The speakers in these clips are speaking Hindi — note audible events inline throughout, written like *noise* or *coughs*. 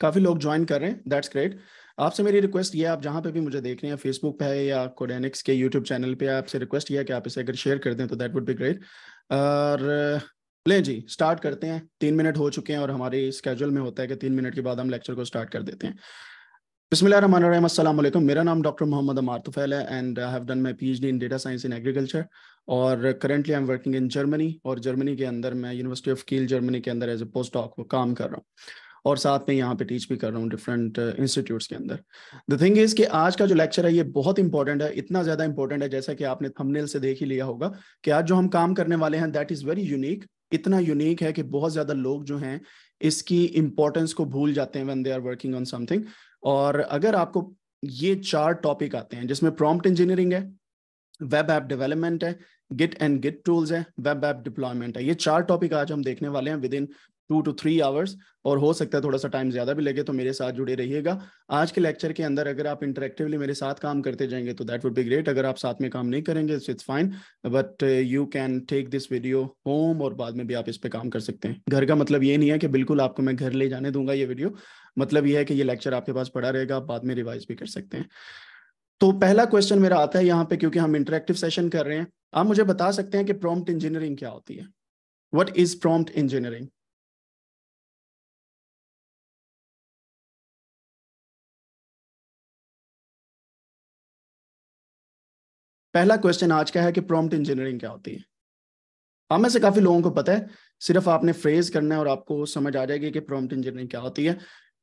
काफ़ी लोग ज्वाइन कर रहे हैं दैट्स ग्रेट आपसे मेरी रिक्वेस्ट ये आप जहाँ पे भी मुझे देख रहे हैं फेसबुक पे है या कोडेनिक्स के यूट्यूब चैनल पे आपसे रिक्वेस्ट ये कि आप इसे अगर शेयर कर दें तो दैट वुड बी ग्रेट और ले जी स्टार्ट करते हैं तीन मिनट हो चुके हैं और हमारे स्केजल में होता है कि तीन मिनट के बाद हम लेक्चर को स्टार्ट कर देते हैं बिस्मिल्लाम मेरा नाम डॉक्टर मोहम्मद अमार तुफैल है and I have done my D in data science in agriculture और currently I am working in Germany और जर्मनी के अंदर मैं यूनिवर्सिटी ऑफ कील जर्मनी के अंदर एज ए पोस्ट डॉक काम कर रहा हूँ और साथ में यहाँ पे टीच भी कर रहा हूँ डिफरेंट इंस्टीट्यूट्स uh, के अंदर द थिंग इज कि आज का जो लेक्चर है ये बहुत इंपॉर्टेंट है इतना ज्यादा इंपॉर्टेंट है जैसा कि आपने थंबनेल से देख ही लिया होगा कि आज जो हम काम करने वाले हैं दैट इज वेरी यूनिक इतना यूनिक है कि बहुत ज्यादा लोग जो हैं इसकी इंपॉर्टेंस को भूल जाते हैं when they are working on something और अगर आपको ये चार टॉपिक आते हैं जिसमें प्रॉम्प्ट इंजीनियरिंग है वेब ऐप डेवलपमेंट है गिट एंड गिट टूल्स है वेब ऐप डिप्लॉयमेंट है ये चार टॉपिक आज हम देखने वाले हैं with in two two three hours और हो सकता है थोड़ा सा टाइम ज्यादा भी लगे तो मेरे साथ जुड़े रहिएगा आज के लेक्चर के अंदर अगर आप इंटरेक्टिवली मेरे साथ काम करते जाएंगे तो दैट वुड बी ग्रेट अगर आप साथ में काम नहीं करेंगे it's fine but you can take this video home और बाद में भी आप इस पर काम कर सकते हैं घर का मतलब ये नहीं है कि बिल्कुल आपको मैं घर ले जाने दूंगा ये वीडियो मतलब ये है कि ये लेक्चर आपके पास पड़ा रहेगा आप बाद में रिवाइज भी कर सकते हैं तो पहला क्वेश्चन मेरा आता है यहाँ पे क्योंकि हम इंटरेक्टिव सेशन कर रहे हैं आप मुझे बता सकते हैं कि प्रॉम्प्ट इंजीनियरिंग क्या होती है वट इज प्रॉम्प्ट इंजीनियरिंग पहला क्वेश्चन आज का है कि प्रॉम्प्ट इंजीनियरिंग क्या होती है हम में से काफी लोगों को पता है सिर्फ आपने फ्रेज करना है और आपको समझ आ जाएगी कि प्रॉम्प्ट इंजीनियरिंग क्या होती है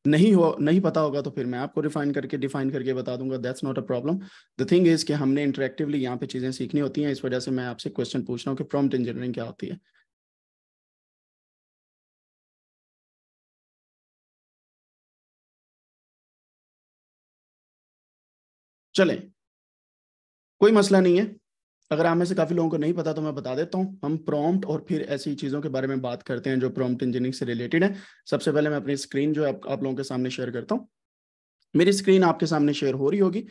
नहीं हो नहीं पता होगा तो फिर मैं आपको रिफाइन करके डिफाइन करके बता दूंगा that's not a problem the thing is कि हमने इंटरेक्टिवली यहाँ पे चीजें सीखनी होती हैं इस वजह से मैं आपसे क्वेश्चन पूछ रहा हूँ कि प्रॉम्प्ट इंजीनियरिंग क्या होती है चलें कोई मसला नहीं है अगर आप में से काफी लोगों को नहीं पता तो मैं बता देता हूँ हम प्रॉम्प्ट और फिर ऐसी चीजों के बारे में बात करते हैं जो प्रॉम्प्ट इंजीनियरिंग से रिलेटेड है सबसे पहले मैं अपनी स्क्रीन जो आप, आप लोगों के सामने शेयर करता हूँ मेरी स्क्रीन आपके सामने शेयर हो रही होगी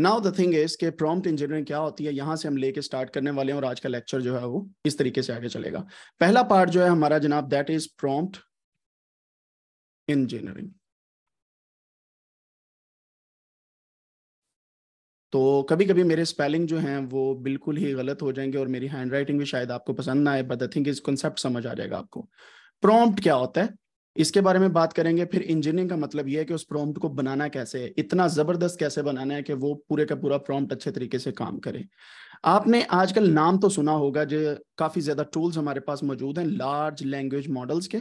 नाउ द थिंग इज के प्रॉम्प्ट इंजीनियरिंग क्या होती है यहाँ से हम लेके स्टार्ट करने वाले हैं और आज का लेक्चर जो है वो इस तरीके से आगे चलेगा पहला पार्ट जो है हमारा जनाब दैट इज प्रॉम्प्ट इंजीनियरिंग तो कभी कभी मेरे स्पेलिंग जो हैं वो बिल्कुल ही गलत हो जाएंगे और मेरी हैंड राइटिंग भी शायद आपको पसंद ना आए बट आई थिंक इस कंसेप्ट समझ आ जाएगा आपको प्रॉम्प्ट क्या होता है इसके बारे में बात करेंगे फिर इंजीनियरिंग का मतलब ये है कि उस प्रॉम्प्ट को बनाना कैसे है इतना जबरदस्त कैसे बनाना है कि वो पूरे का पूरा प्रॉम्प्ट अच्छे तरीके से काम करे आपने आजकल नाम तो सुना होगा जो काफी ज्यादा टूल्स हमारे पास मौजूद हैं लार्ज लैंग्वेज मॉडल्स के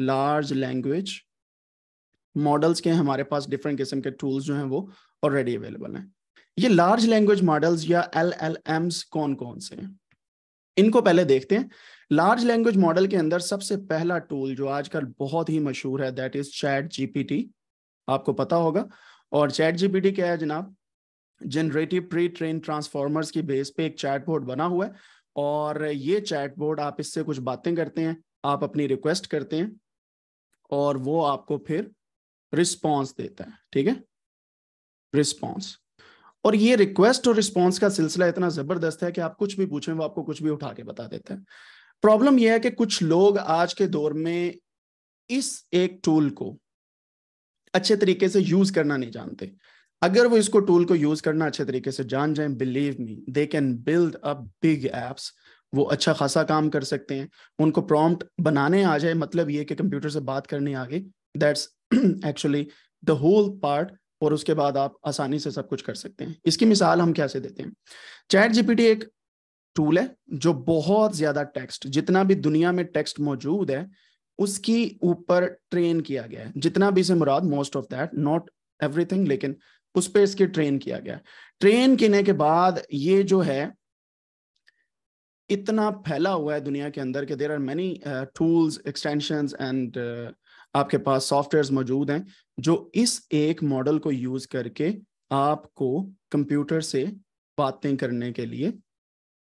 लार्ज लैंग्वेज मॉडल्स के हमारे पास डिफरेंट किस्म के टूल्स जो हैं वो ऑलरेडी अवेलेबल हैं ये लार्ज लैंग्वेज मॉडल्स या एल एल एम्स कौन कौन से हैं इनको पहले देखते हैं लार्ज लैंग्वेज मॉडल के अंदर सबसे पहला टूल जो आजकल बहुत ही मशहूर है दैट इज चैट जीपीटी आपको पता होगा और चैट जीपीटी क्या है जनाब जनरेटिव प्री ट्रेन ट्रांसफॉर्मर्स की बेस पे एक चैट बोर्ड बना हुआ है और ये चैट बोर्ड आप इससे कुछ बातें करते हैं आप अपनी रिक्वेस्ट करते हैं और वो आपको फिर रिस्पॉन्स देता है ठीक है रिस्पॉन्स और ये रिक्वेस्ट और रिस्पॉन्स का सिलसिला इतना जबरदस्त है कि आप कुछ भी पूछें वो आपको कुछ भी उठा के बता देते हैं प्रॉब्लम यह है कि कुछ लोग आज के दौर में इस एक टूल को अच्छे तरीके से यूज करना नहीं जानते अगर वो इसको टूल को यूज करना अच्छे तरीके से जान जाए believe me they can build a big apps वो अच्छा खासा काम कर सकते हैं उनको प्रॉम्प्ट बनाने आ जाए मतलब ये कि कंप्यूटर से बात करने आ गई that's actually the whole part और उसके बाद आप आसानी से सब कुछ कर सकते हैं इसकी मिसाल हम कैसे देते हैं चैट जीपीटी एक टूल है जो बहुत ज्यादा टेक्स्ट जितना भी दुनिया में टेक्स्ट मौजूद है उसकी ऊपर ट्रेन किया गया है जितना भी से मुराद most of that not everything लेकिन उस पर इसके ट्रेन किया गया ट्रेन किने के बाद ये जो है इतना फैला हुआ है दुनिया के अंदर के there are many tools extension and आपके पास सॉफ्टवेयर मौजूद हैं जो इस एक मॉडल को यूज करके आपको कंप्यूटर से बातें करने के लिए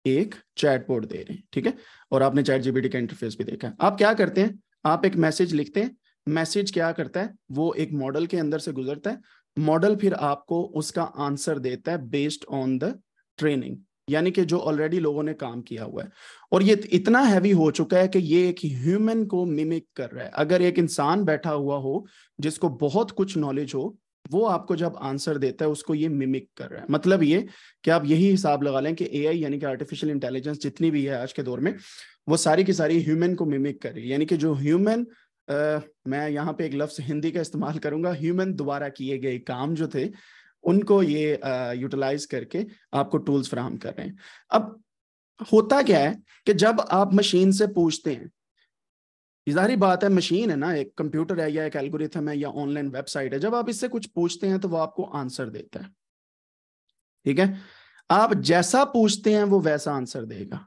एक चैटबोर्ड दे रहे हैं ठीक है और आपने चैट जीबीटी का इंटरफेस भी देखा है आप क्या करते हैं आप एक मैसेज लिखते हैं मैसेज क्या करता है वो एक मॉडल के अंदर से गुजरता है मॉडल फिर आपको उसका आंसर देता है बेस्ड ऑन द ट्रेनिंग यानी कि जो ऑलरेडी लोगों ने काम किया हुआ है और ये इतना हैवी हो चुका है कि ये एक ह्यूमन को मिमिक कर रहा है अगर एक इंसान बैठा हुआ हो जिसको बहुत कुछ नॉलेज हो वो आपको जब आंसर देता है उसको ये मिमिक कर रहा है मतलब ये कि आप यही हिसाब लगा लें कि ए यानी कि आर्टिफिशियल इंटेलिजेंस जितनी भी है आज के दौर में वो सारी की सारी ह्यूमन को मिमिक कर रही है यानी कि जो ह्यूमन मैं यहाँ पे एक लफ्ज हिंदी का इस्तेमाल करूंगा ह्यूमन द्वारा किए गए काम जो थे उनको ये यूटिलाइज करके आपको टूल्स फ्राहम कर रहे हैं अब होता क्या है कि जब आप मशीन से पूछते हैं जारी बात है मशीन है ना एक कंप्यूटर है या एक एल्गोरिथम है या ऑनलाइन वेबसाइट है जब आप इससे कुछ पूछते हैं तो वो आपको आंसर देता है ठीक है आप जैसा पूछते हैं वो वैसा आंसर देगा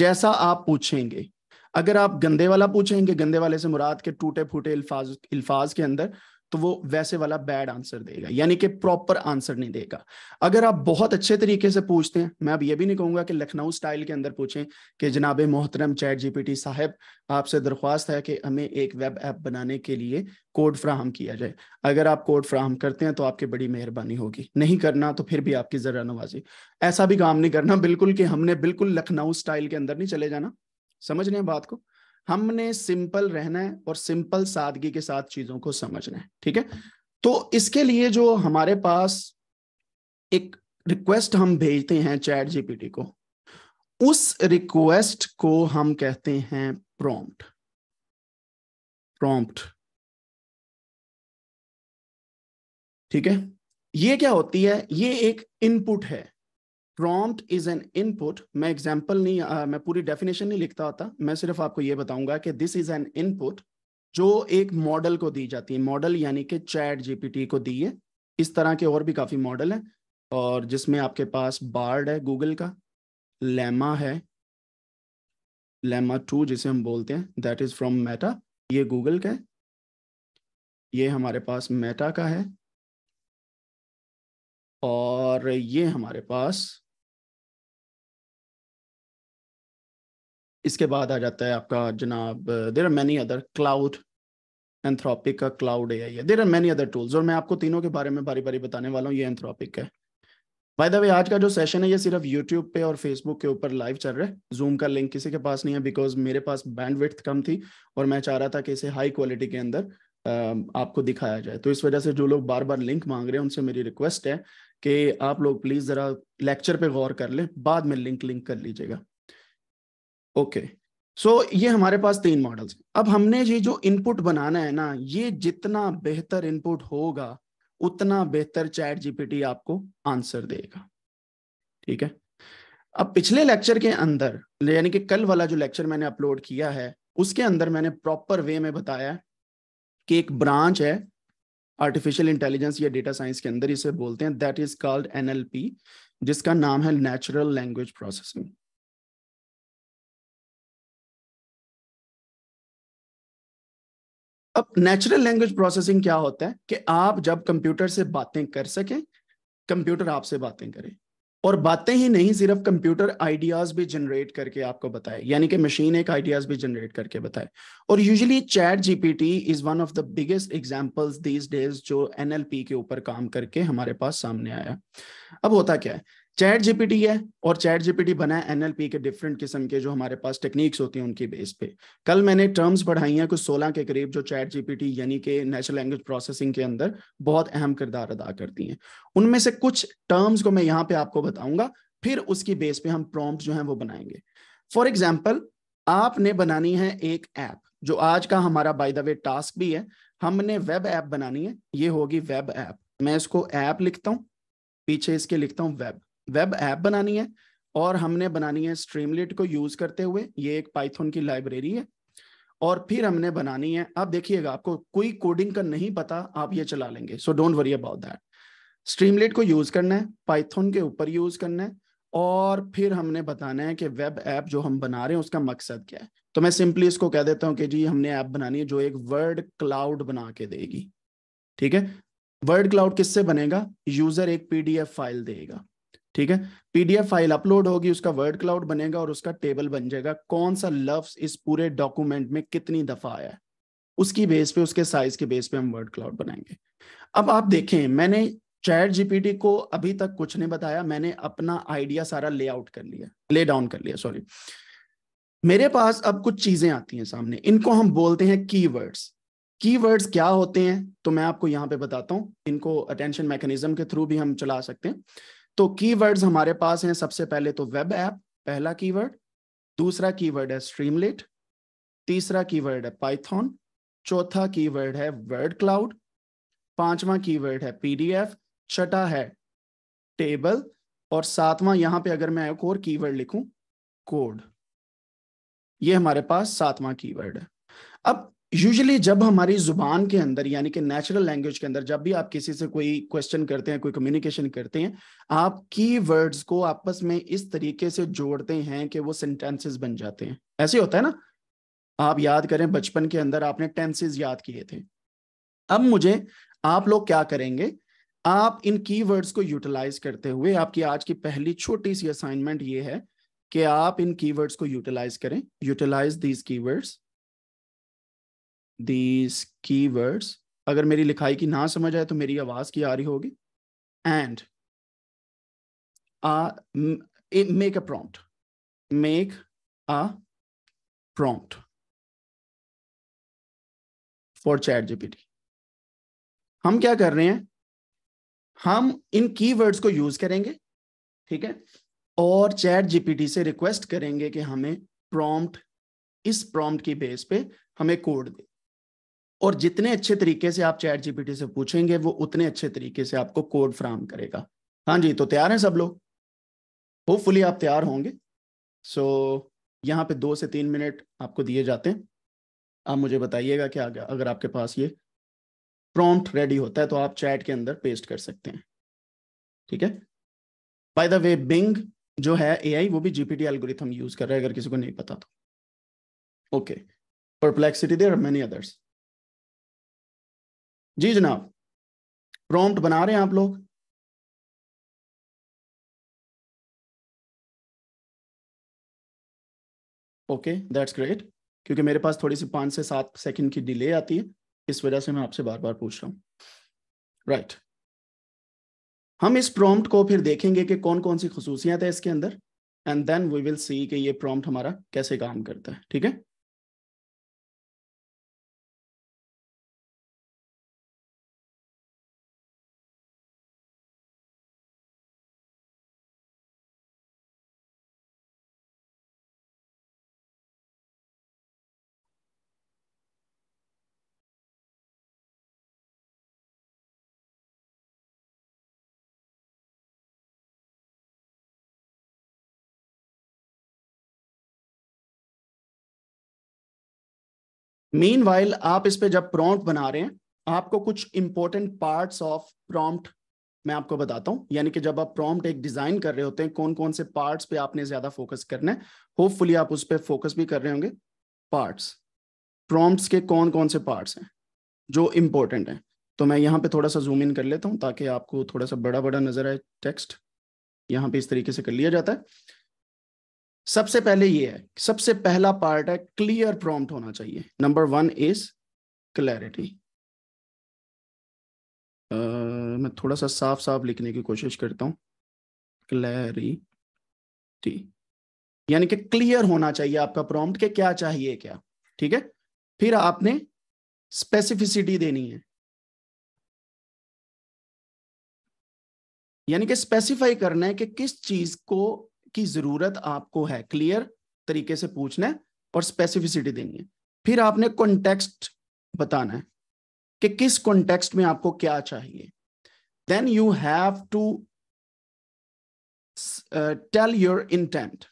जैसा आप पूछेंगे अगर आप गंदे वाला पूछेंगे गंदे वाले से मुराद के टूटे फूटे अल्फाज अल्फाज के अंदर तो वो वैसे वाला बैड आंसर देगा यानी कि प्रॉपर आंसर नहीं देगा अगर आप बहुत अच्छे तरीके से पूछते हैं मैं अब ये भी नहीं कहूंगा कि लखनऊ स्टाइल के अंदर पूछें कि जनाब मोहतरम चैट जीपीटी साहब आपसे दरख्वास्त है कि हमें एक वेब ऐप बनाने के लिए कोड फ्राहम किया जाए अगर आप कोड फ्राहम करते हैं तो आपकी बड़ी मेहरबानी होगी नहीं करना तो फिर भी आपकी जरा नवाजी ऐसा भी काम नहीं करना बिल्कुल कि हमने बिल्कुल लखनऊ स्टाइल के अंदर नहीं चले जाना समझ रहे हैं बात को हमने सिंपल रहना है और सिंपल सादगी के साथ चीजों को समझना है ठीक है तो इसके लिए जो हमारे पास एक रिक्वेस्ट हम भेजते हैं चैट जीपीटी को उस रिक्वेस्ट को हम कहते हैं प्रॉम्प्ट प्रॉम्प्ट ठीक है ये क्या होती है ये एक इनपुट है प्रॉम्प्ट इज एन इनपुट मैं एग्जाम्पल नहीं आ, मैं पूरी डेफिनेशन नहीं लिखता होता मैं सिर्फ आपको ये बताऊंगा कि दिस इज एन इनपुट जो एक मॉडल को दी जाती है मॉडल यानी कि चैट जीपीटी को दी है इस तरह के और भी काफ़ी मॉडल हैं और जिसमें आपके पास बार्ड है गूगल का लेमा है लेमा टू जिसे हम बोलते हैं दैट इज़ फ्रॉम मेटा ये गूगल का है ये हमारे पास मेटा का है और ये हमारे पास इसके बाद आ जाता है आपका जनाब there are many other Claude Anthropic का क्लाउड ए आई है there are many other tools और मैं आपको तीनों के बारे में बारी बारी बताने वाला हूँ ये एंथ्रॉपिक है बाय द वे आज का जो सेशन है ये सिर्फ यूट्यूब पे और फेसबुक के ऊपर लाइव चल रहा है जूम का लिंक किसी के पास नहीं है बिकॉज मेरे पास बैंडविड्थ कम थी और मैं चाह रहा था कि इसे हाई क्वालिटी के अंदर आपको दिखाया जाए तो इस वजह से जो लोग बार बार लिंक मांग रहे हैं उनसे मेरी रिक्वेस्ट है कि आप लोग प्लीज जरा लेक्चर पे गौर कर लें बाद में लिंक लिंक कर लीजिएगा ओके सो so, ये हमारे पास तीन मॉडल्स अब हमने ये जो इनपुट बनाना है ना ये जितना बेहतर इनपुट होगा उतना बेहतर चैट जीपीटी आपको आंसर देगा ठीक है अब पिछले लेक्चर के अंदर यानी कि कल वाला जो लेक्चर मैंने अपलोड किया है उसके अंदर मैंने प्रॉपर वे में बताया कि एक ब्रांच है आर्टिफिशियल इंटेलिजेंस या डेटा साइंस के अंदर इसे बोलते हैं दैट इज कॉल्ड एनएलपी जिसका नाम है नेचुरल लैंग्वेज प्रोसेसिंग अब नेचुरल लैंग्वेज प्रोसेसिंग क्या होता है कि आप जब कंप्यूटर से बातें कर सकें कंप्यूटर आपसे बातें करे और बातें ही नहीं सिर्फ कंप्यूटर आइडियाज भी जनरेट करके आपको बताए यानी कि मशीन एक आइडियाज भी जनरेट करके बताए और usually chat GPT is one of the biggest examples these days जो एनएलपी के ऊपर काम करके हमारे पास सामने आया अब होता क्या है चैट जीपीटी है और चैट जीपीटी बना है एनएलपी के डिफरेंट किस्म के जो हमारे पास टेक्निक्स होती हैं उनकी बेस पे कल मैंने टर्म्स पढ़ाई हैं कुछ सोलह के करीब जो चैट जीपीटी यानी कि नेचुरल लैंग्वेज प्रोसेसिंग के अंदर बहुत अहम किरदार अदा करती हैं उनमें से कुछ टर्म्स को मैं यहाँ पे आपको बताऊंगा फिर उसकी बेस पे हम प्रॉम्प्ट जो है वो बनाएंगे फॉर एग्जाम्पल आपने बनानी है एक ऐप जो आज का हमारा बाय द वे टास्क भी है हमने वेब ऐप बनानी है ये होगी वेब ऐप मैं इसको ऐप लिखता हूँ पीछे इसके लिखता हूँ वेब वेब ऐप बनानी है और हमने बनानी है स्ट्रीमलिट को यूज करते हुए ये एक पाइथन की लाइब्रेरी है और फिर हमने बनानी है आप देखिएगा आपको कोई कोडिंग का नहीं पता आप ये चला लेंगे so don't worry about that Streamlit को यूज करना है पाइथन के ऊपर यूज करना है और फिर हमने बताना है कि वेब ऐप जो हम बना रहे हैं उसका मकसद क्या है तो मैं सिंपली इसको कह देता हूँ कि जी हमने ऐप बनानी है जो एक वर्ड क्लाउड बना के देगी ठीक है वर्ड क्लाउड किससे बनेगा यूजर एक पीडीएफ फाइल देगा ठीक है पीडीएफ फाइल अपलोड होगी उसका वर्ड क्लाउड बनेगा और उसका टेबल बन जाएगा कौन सा लफ्स इस पूरे डॉक्यूमेंट में कितनी दफा आया है उसकी बेस पे उसके साइज के बेस पे हम वर्ड क्लाउड बनाएंगे अब आप देखें मैंने चैट जीपीटी को अभी तक कुछ नहीं बताया मैंने अपना आइडिया सारा लेआउट कर लिया ले डाउन कर लिया सॉरी मेरे पास अब कुछ चीजें आती हैं सामने इनको हम बोलते हैं कीवर्ड्स कीवर्ड्स क्या होते हैं तो मैं आपको यहाँ पे बताता हूँ इनको अटेंशन मैकेनिज्म के थ्रू भी हम चला सकते हैं तो कीवर्ड्स हमारे पास हैं सबसे पहले तो वेब ऐप पहला कीवर्ड दूसरा कीवर्ड है स्ट्रीमलेट तीसरा कीवर्ड है पाइथन चौथा कीवर्ड है वर्ड क्लाउड पांचवा कीवर्ड है पीडीएफ छठा है टेबल और सातवां यहां पे अगर मैं एक और कीवर्ड लिखूं कोड ये हमारे पास सातवां कीवर्ड है अब यूजली जब हमारी जुबान के अंदर यानी कि नेचुरल लैंग्वेज के अंदर जब भी आप किसी से कोई क्वेश्चन करते हैं कोई कम्युनिकेशन करते हैं आप की वर्ड्स को आपस में इस तरीके से जोड़ते हैं कि वो सेंटेंसेस बन जाते हैं ऐसे होता है ना आप याद करें बचपन के अंदर आपने टेंसेज याद किए थे अब मुझे आप लोग क्या करेंगे आप इन की को यूटिलाइज करते हुए आपकी आज की पहली छोटी सी असाइनमेंट ये है कि आप इन कीवर्ड्स को यूटिलाइज करें utilize these keywords these keywords अगर मेरी लिखाई की ना समझ आए तो मेरी आवाज की आ रही होगी and make a prompt make a prompt for chat GPT हम क्या कर रहे हैं हम इन कीवर्ड्स को यूज करेंगे ठीक है और चैट जीपीटी से रिक्वेस्ट करेंगे कि हमें प्रॉम्प्ट इस प्रॉम्प्ट की बेस पे हमें कोड दे और जितने अच्छे तरीके से आप चैट जीपीटी से पूछेंगे वो उतने अच्छे तरीके से आपको कोड फ्राम करेगा हाँ जी तो तैयार हैं सब लोग होपफुली आप तैयार होंगे सो so, यहाँ पे दो से तीन मिनट आपको दिए जाते हैं आप मुझे बताइएगा कि आगे अगर आपके पास ये प्रॉम्प्ट रेडी होता है तो आप चैट के अंदर पेस्ट कर सकते हैं ठीक है बाय द वे बिंग जो है एआई वो भी जीपीटी एल्गोरिथम यूज कर रहा है अगर किसी को नहीं पता तो okay Perplexity there many others जी जनाब प्रॉम्प्ट बना रहे हैं आप लोग ओके दैट्स ग्रेट क्योंकि मेरे पास थोड़ी सी पांच से सात सेकंड की डिले आती है इस वजह से मैं आपसे बार बार पूछ रहा हूं राइट right. हम इस प्रॉम्प्ट को फिर देखेंगे कि कौन कौन सी खसूसियात है इसके अंदर and then we will see कि ये प्रॉम्प्ट हमारा कैसे काम करता है ठीक है मेन वाइल आप इस पर जब प्रॉम्प्ट बना रहे हैं आपको कुछ इंपॉर्टेंट पार्ट्स ऑफ प्रॉम्प्ट मैं आपको बताता हूँ यानी कि जब आप प्रॉम्प्ट एक डिजाइन कर रहे होते हैं कौन कौन से पार्ट्स पे आपने ज्यादा फोकस करना है होपफुली आप उस पर फोकस भी कर रहे होंगे पार्ट्स प्रॉम्प्ट्स के कौन कौन से पार्ट्स हैं जो इम्पोर्टेंट हैं तो मैं यहाँ पे थोड़ा सा जूम इन कर लेता हूँ ताकि आपको थोड़ा सा बड़ा बड़ा नजर आए टेक्स्ट यहाँ पे इस तरीके से कर लिया जाता है सबसे पहले ये है सबसे पहला पार्ट है क्लियर प्रॉम्प्ट होना चाहिए नंबर वन इज क्लैरिटी मैं थोड़ा सा साफ साफ लिखने की कोशिश करता हूं क्लैरिटी यानी कि क्लियर होना चाहिए आपका प्रॉम्प्ट के क्या चाहिए क्या ठीक है फिर आपने स्पेसिफिसिटी देनी है यानी कि स्पेसिफाई करना है कि किस चीज को की जरूरत आपको है क्लियर तरीके से पूछना है और स्पेसिफिसिटी देनी है फिर आपने कॉन्टेक्स्ट बताना है कि किस कॉन्टेक्स्ट में आपको क्या चाहिए then you have to tell your intent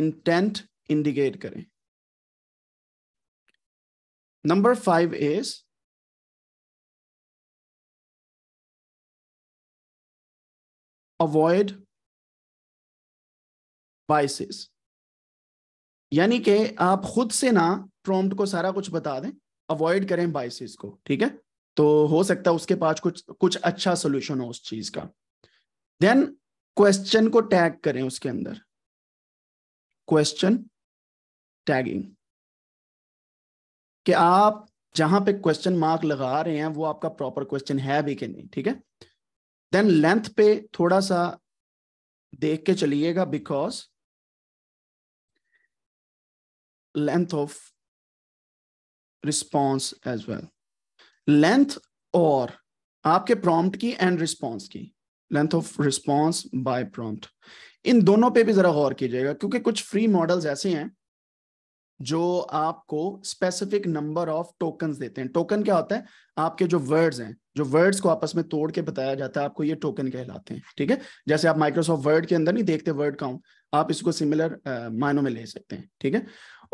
intent indicate करें number five is avoid biases यानी कि आप खुद से ना प्रॉम्प्ट को सारा कुछ बता दें अवॉइड करें बाइसिस को ठीक है तो हो सकता है उसके पास कुछ कुछ अच्छा सोल्यूशन हो उस चीज का देन क्वेश्चन को टैग करें उसके अंदर क्वेश्चन टैगिंग कि आप जहां पे क्वेश्चन मार्क लगा रहे हैं वो आपका प्रॉपर क्वेश्चन है भी कि नहीं ठीक है देन लेंथ पे थोड़ा सा देख के चलिएगा because length of response as well. Length or आपके prompt की and response की length of response by prompt इन दोनों पे भी जरा गौर कीजिएगा क्योंकि कुछ फ्री मॉडल्स ऐसे हैं जो आपको स्पेसिफिक नंबर ऑफ टोकन देते हैं टोकन क्या होता है आपके जो वर्ड्स हैं जो वर्ड्स को आपस में तोड़ के बताया जाता है आपको ये टोकन कहलाते हैं ठीक है जैसे आप माइक्रोसॉफ्ट वर्ड के अंदर नहीं देखते वर्ड काउंट आप इसको सिमिलर मायनों में ले सकते हैं ठीक है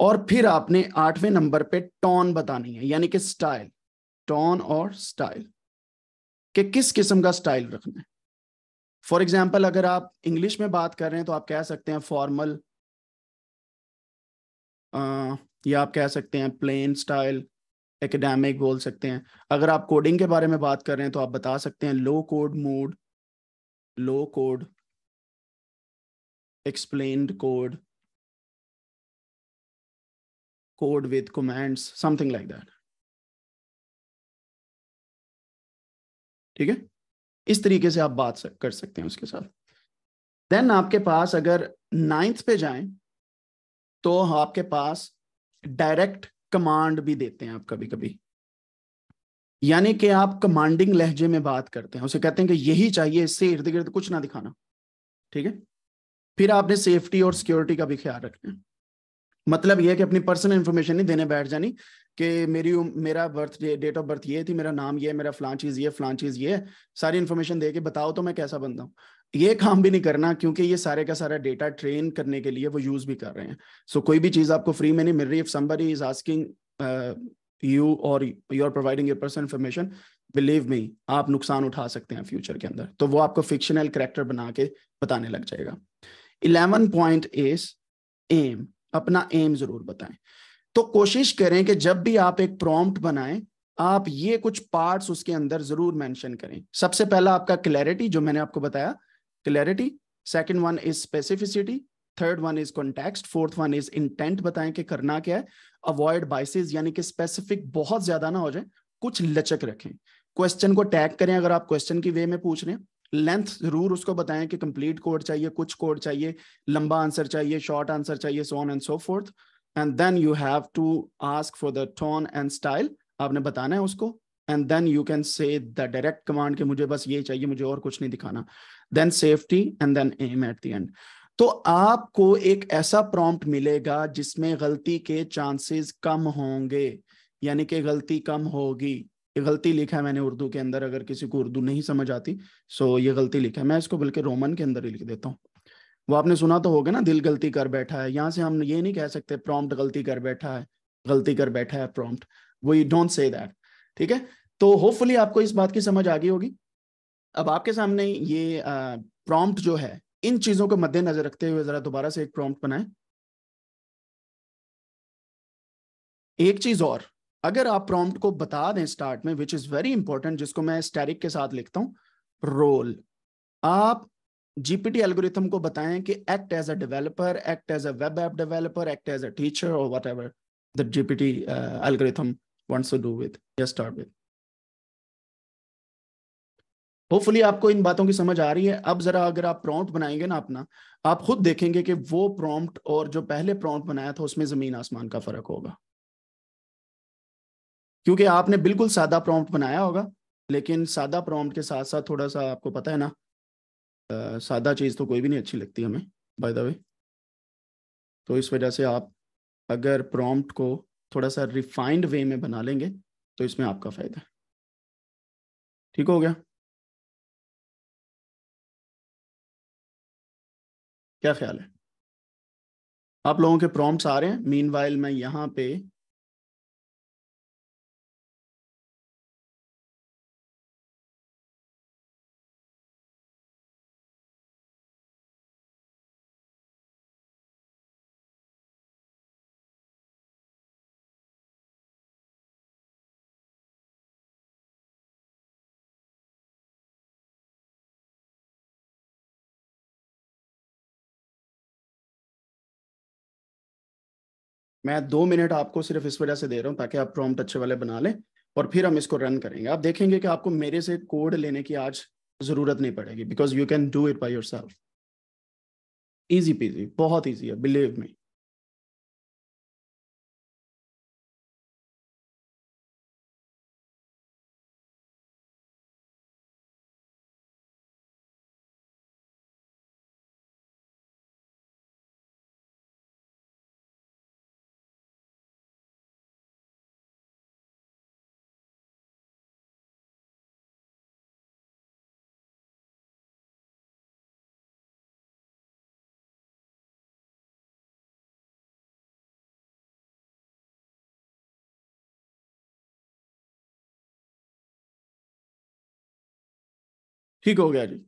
और फिर आपने आठवें नंबर पे टोन बतानी है यानी कि स्टाइल टोन और स्टाइल कि किस किस्म का स्टाइल रखना है फॉर एग्जाम्पल अगर आप इंग्लिश में बात कर रहे हैं तो आप कह सकते हैं फॉर्मल या आप कह सकते हैं प्लेन स्टाइल एकेडमिक बोल सकते हैं अगर आप कोडिंग के बारे में बात कर रहे हैं तो आप बता सकते हैं low code mode low code explained code code with commands something like that ठीक है इस तरीके से आप बात कर सकते हैं उसके साथ देन आपके पास अगर नाइन्थ पे जाएं तो आपके पास डायरेक्ट कमांड भी देते हैं आप कभी कभी यानी कि आप कमांडिंग लहजे में बात करते हैं उसे कहते हैं कि यही चाहिए इससे इर्द गिर्द कुछ ना दिखाना ठीक है फिर आपने सेफ्टी और सिक्योरिटी का भी ख्याल रखना है मतलब यह कि अपनी पर्सनल इन्फॉर्मेशन नहीं देने बैठ जानी कि मेरी मेरा बर्थ डेट ऑफ बर्थ ये थी मेरा नाम ये मेरा फ्लान चीज़ ये फलान चीज़ ये सारी इन्फॉर्मेशन दे के बताओ तो मैं कैसा बनता हूँ ये काम भी नहीं करना क्योंकि ये सारे का सारा डेटा ट्रेन करने के लिए वो यूज़ भी कर रहे हैं सो so, कोई भी चीज़ आपको फ्री में नहीं मिल रही if somebody is asking you और you are providing your personal information believe me आप नुकसान उठा सकते हैं फ्यूचर के अंदर तो वो आपको फिक्शनल करेक्टर बना के बताने लग जाएगा इलेवन पॉइंट इज एम अपना एम जरूर बताएं तो कोशिश करें कि जब भी आप एक प्रॉम्प्ट बनाएं आप ये कुछ पार्ट्स उसके अंदर जरूर मेंशन करें सबसे पहला आपका क्लैरिटी जो मैंने आपको बताया clarity second one is specificity third one is context fourth one is intent बताएं कि करना क्या है अवॉइड बाइसेस यानी कि स्पेसिफिक बहुत ज्यादा ना हो जाए कुछ लचक रखें क्वेश्चन को टैग करें अगर आप क्वेश्चन की वे में पूछ रहे हैं लेंथ जरूर उसको बताएं कि कंप्लीट कोड चाहिए कुछ कोड चाहिए लंबा आंसर चाहिए शॉर्ट आंसर चाहिए so on and so forth and then you have to ask for the tone and style आपने बताना है उसको and then you can say the direct command कि मुझे बस ये चाहिए मुझे और कुछ नहीं दिखाना then safety and then aim at the end तो आपको एक ऐसा प्रॉम्प्ट मिलेगा जिसमें गलती के चांसेस कम होंगे यानी कि गलती कम होगी ये गलती लिखा है मैंने उर्दू के अंदर अगर किसी को उर्दू नहीं समझ आती सो ये गलती लिखा है मैं इसको बल्कि रोमन के अंदर ही लिख देता हूँ वो आपने सुना तो होगा ना दिल गलती कर बैठा है यहाँ से हम ये नहीं कह सकते प्रॉम्प्ट गलती कर बैठा है गलती कर बैठा है prompt we don't say that ठीक है तो होपफुली आपको इस बात की समझ आ गई होगी अब आपके सामने ये प्रॉम्प्ट जो है इन चीजों को मद्देनजर रखते हुए जरा दोबारा से एक प्रॉम्प्ट बनाए एक चीज और अगर आप प्रॉम्प्ट को बता दें स्टार्ट में विच इज वेरी इंपॉर्टेंट जिसको मैं स्टेरिक के साथ लिखता हूं रोल आप जीपीटी एल्गोरिथम को बताएं कि act as a developer act as a web app developer act as a teacher और whatever the GPT algorithm wants to do with या start होपफुली आपको इन बातों की समझ आ रही है अब जरा अगर आप प्रॉम्प्ट बनाएंगे ना अपना आप खुद देखेंगे कि वो प्रॉम्प्ट और जो पहले प्रॉम्प्ट बनाया था उसमें जमीन आसमान का फर्क होगा क्योंकि आपने बिल्कुल सादा प्रॉम्प्ट बनाया होगा लेकिन सादा प्रॉम्प्ट के साथ साथ थोड़ा सा आपको पता है ना आ, सादा चीज़ तो कोई भी नहीं अच्छी लगती हमें बाय द वे तो इस वजह से आप अगर प्रॉम्प्ट को थोड़ा सा रिफाइंड वे में बना लेंगे तो इसमें आपका फायदा है ठीक हो गया क्या ख्याल है आप लोगों के प्रॉम्प्ट्स आ रहे हैं मीन मैं यहाँ पे मैं दो मिनट आपको सिर्फ इस वजह से दे रहा हूँ ताकि आप प्रॉम्प्ट अच्छे वाले बना लें और फिर हम इसको रन करेंगे आप देखेंगे कि आपको मेरे से कोड लेने की आज जरूरत नहीं पड़ेगी because you can do it by yourself easy peasy बहुत ईजी है बिलीव मी ठीक हो गया जी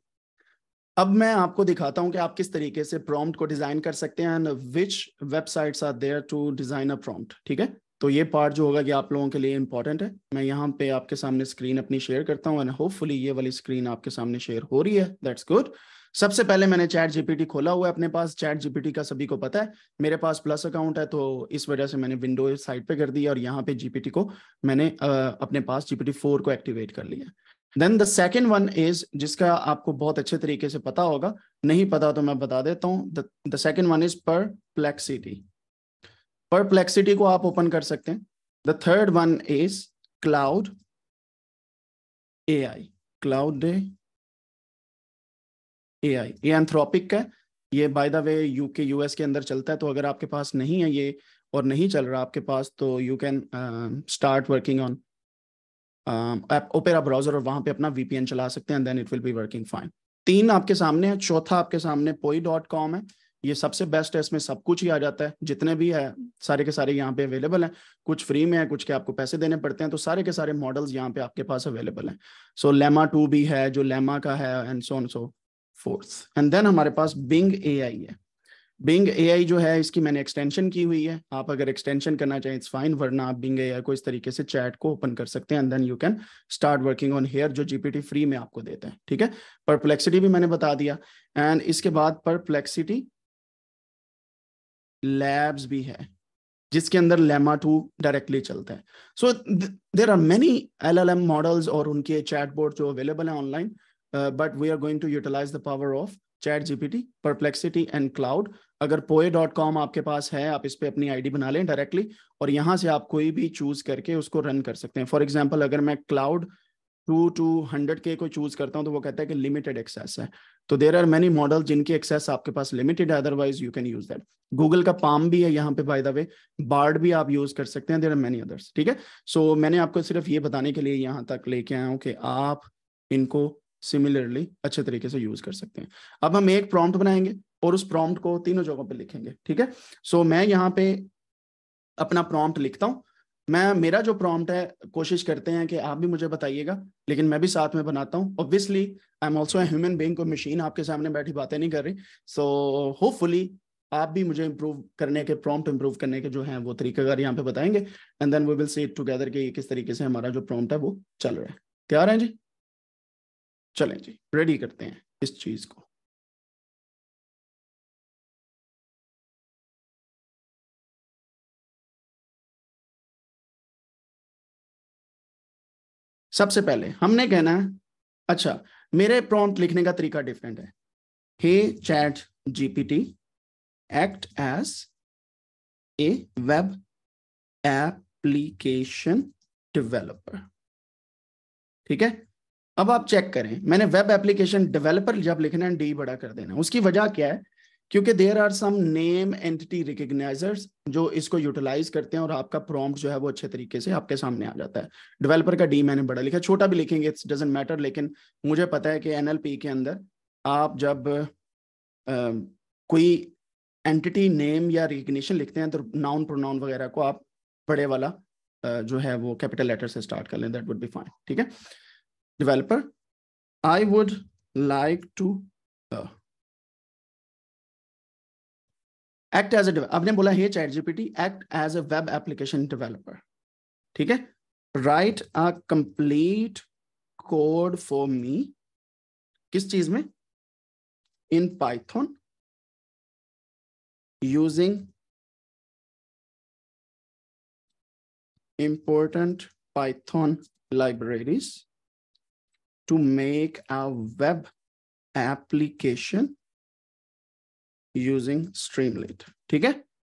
अब मैं आपको दिखाता हूं कि आप किस तरीके से प्रॉम्प्ट को डिजाइन कर सकते हैं and which websites are there to design a prompt ठीक है तो ये पार्ट जो होगा कि आप लोगों के लिए इंपॉर्टेंट है मैं यहाँ पे आपके सामने स्क्रीन अपनी शेयर करता हूँ एंड होपफुली ये वाली स्क्रीन आपके सामने शेयर हो रही है दैट्स गुड सबसे पहले मैंने चैट जीपीटी खोला हुआ है अपने पास चैट जीपीटी का सभी को पता है मेरे पास प्लस अकाउंट है तो इस वजह से मैंने विंडो साइड पे कर दिया और यहाँ पे जीपीटी को मैंने अपने पास जीपीटी फोर को एक्टिवेट कर लिया then the second one is जिसका आपको बहुत अच्छे तरीके से पता होगा नहीं पता तो मैं बता देता हूँ the second one is perplexity perplexity को आप ओपन कर सकते हैं the third one is Claude A I Claude A I ये एंथ्रोपिक है ये by the way UK US के अंदर चलता है तो अगर आपके पास नहीं है ये और नहीं चल रहा आपके पास तो you can start working on आप ओपेरा ब्राउजर और वहां पे अपना वीपीएन चला सकते हैं then it will be working fine तीन आपके सामने है चौथा आपके सामने पोई डॉट कॉम है ये सबसे बेस्ट है इसमें सब कुछ ही आ जाता है जितने भी है सारे के सारे यहाँ पे अवेलेबल हैं कुछ फ्री में है कुछ के आपको पैसे देने पड़ते हैं तो सारे के सारे मॉडल्स यहाँ पे आपके पास अवेलेबल हैं सो लेमा टू भी है जो लेमा का है and so so forth and then हमारे पास बिंग ए है बिंग ए जो है इसकी मैंने एक्सटेंशन की हुई है आप अगर एक्सटेंशन करना चाहें इट्स फाइन वरना आप बिंग ए को इस तरीके से चैट को ओपन कर सकते हैं and then you can start working on here जो जीपीटी फ्री में आपको देते हैं ठीक है परप्लेक्सिटी भी मैंने बता दिया एंड इसके बाद परप्लेक्सिटी लैब्स भी है जिसके अंदर लेमा टू डायरेक्टली चलते हैं so there are many L L M models और उनके बोर्ड जो अवेलेबल है online but we are going to utilize the power of chat GPT perplexity and Claude अगर पोए डॉट कॉम आपके पास है आप इस पर अपनी आईडी बना लें डायरेक्टली और यहाँ से आप कोई भी चूज करके उसको रन कर सकते हैं फॉर एग्जाम्पल अगर मैं क्लाउड टू टू हंड्रेड के को चूज करता हूँ तो वो कहता है कि लिमिटेड एक्सेस है तो देर आर मेनी मॉडल जिनकी एक्सेस आपके पास लिमिटेड है otherwise you can use that Google का पाम भी है यहाँ पे बाय द वे बार्ड भी आप यूज कर सकते हैं देर आर मेनी अदर्स ठीक है सो मैंने आपको सिर्फ ये बताने के लिए यहाँ तक लेके आया हूँ कि आप इनको सिमिलरली अच्छे तरीके से यूज कर सकते हैं अब हम एक प्रॉम्प्ट बनाएंगे और उस प्रॉम्प्ट को तीनों जगहों पे लिखेंगे ठीक है सो मैं यहाँ पे अपना प्रॉम्प्ट लिखता हूँ मैं मेरा जो प्रॉम्प्ट है कोशिश करते हैं कि आप भी मुझे बताइएगा लेकिन मैं भी साथ में बनाता हूँ obviously I am also human being कोई मशीन आपके सामने बैठी बातें नहीं कर रही सो so, होपफुली आप भी मुझे इम्प्रूव करने के प्रॉम्प्ट इम्प्रूव करने के जो है वो अगर यहाँ पे बताएंगे and then we will see together कि किस तरीके से हमारा जो प्रॉम्प्ट है वो चल रहा है तैयार हैं जी चलें जी रेडी करते हैं इस चीज को सबसे पहले हमने कहना है अच्छा मेरे प्रॉम्प्ट लिखने का तरीका डिफरेंट है hey chat GPT act as a web application developer ठीक है अब आप चेक करें मैंने वेब एप्लीकेशन डेवलपर जब लिखना है डी बड़ा कर देना उसकी वजह क्या है क्योंकि there are some name entity recognizers जो इसको यूटिलाइज करते हैं और आपका प्रॉम्प्ट जो है वो अच्छे तरीके से आपके सामने आ जाता है डेवलपर का डी मैंने बड़ा लिखा छोटा भी लिखेंगे इट्स डजेंट मैटर लेकिन मुझे पता है कि एन के अंदर आप जब आ, कोई एंटिटी नेम या रिकग्निशन लिखते हैं तो नाउन प्रोनाउन वगैरह को आप बड़े वाला जो है वो कैपिटल लेटर से स्टार्ट कर लें दैट वुड बी फाइन ठीक है developer I would like to act as a आपने बोला hey chat GPT act as a web application developer ठीक है write a complete code for me किस चीज में in Python using important Python libraries to make a web application using Streamlit ठीक है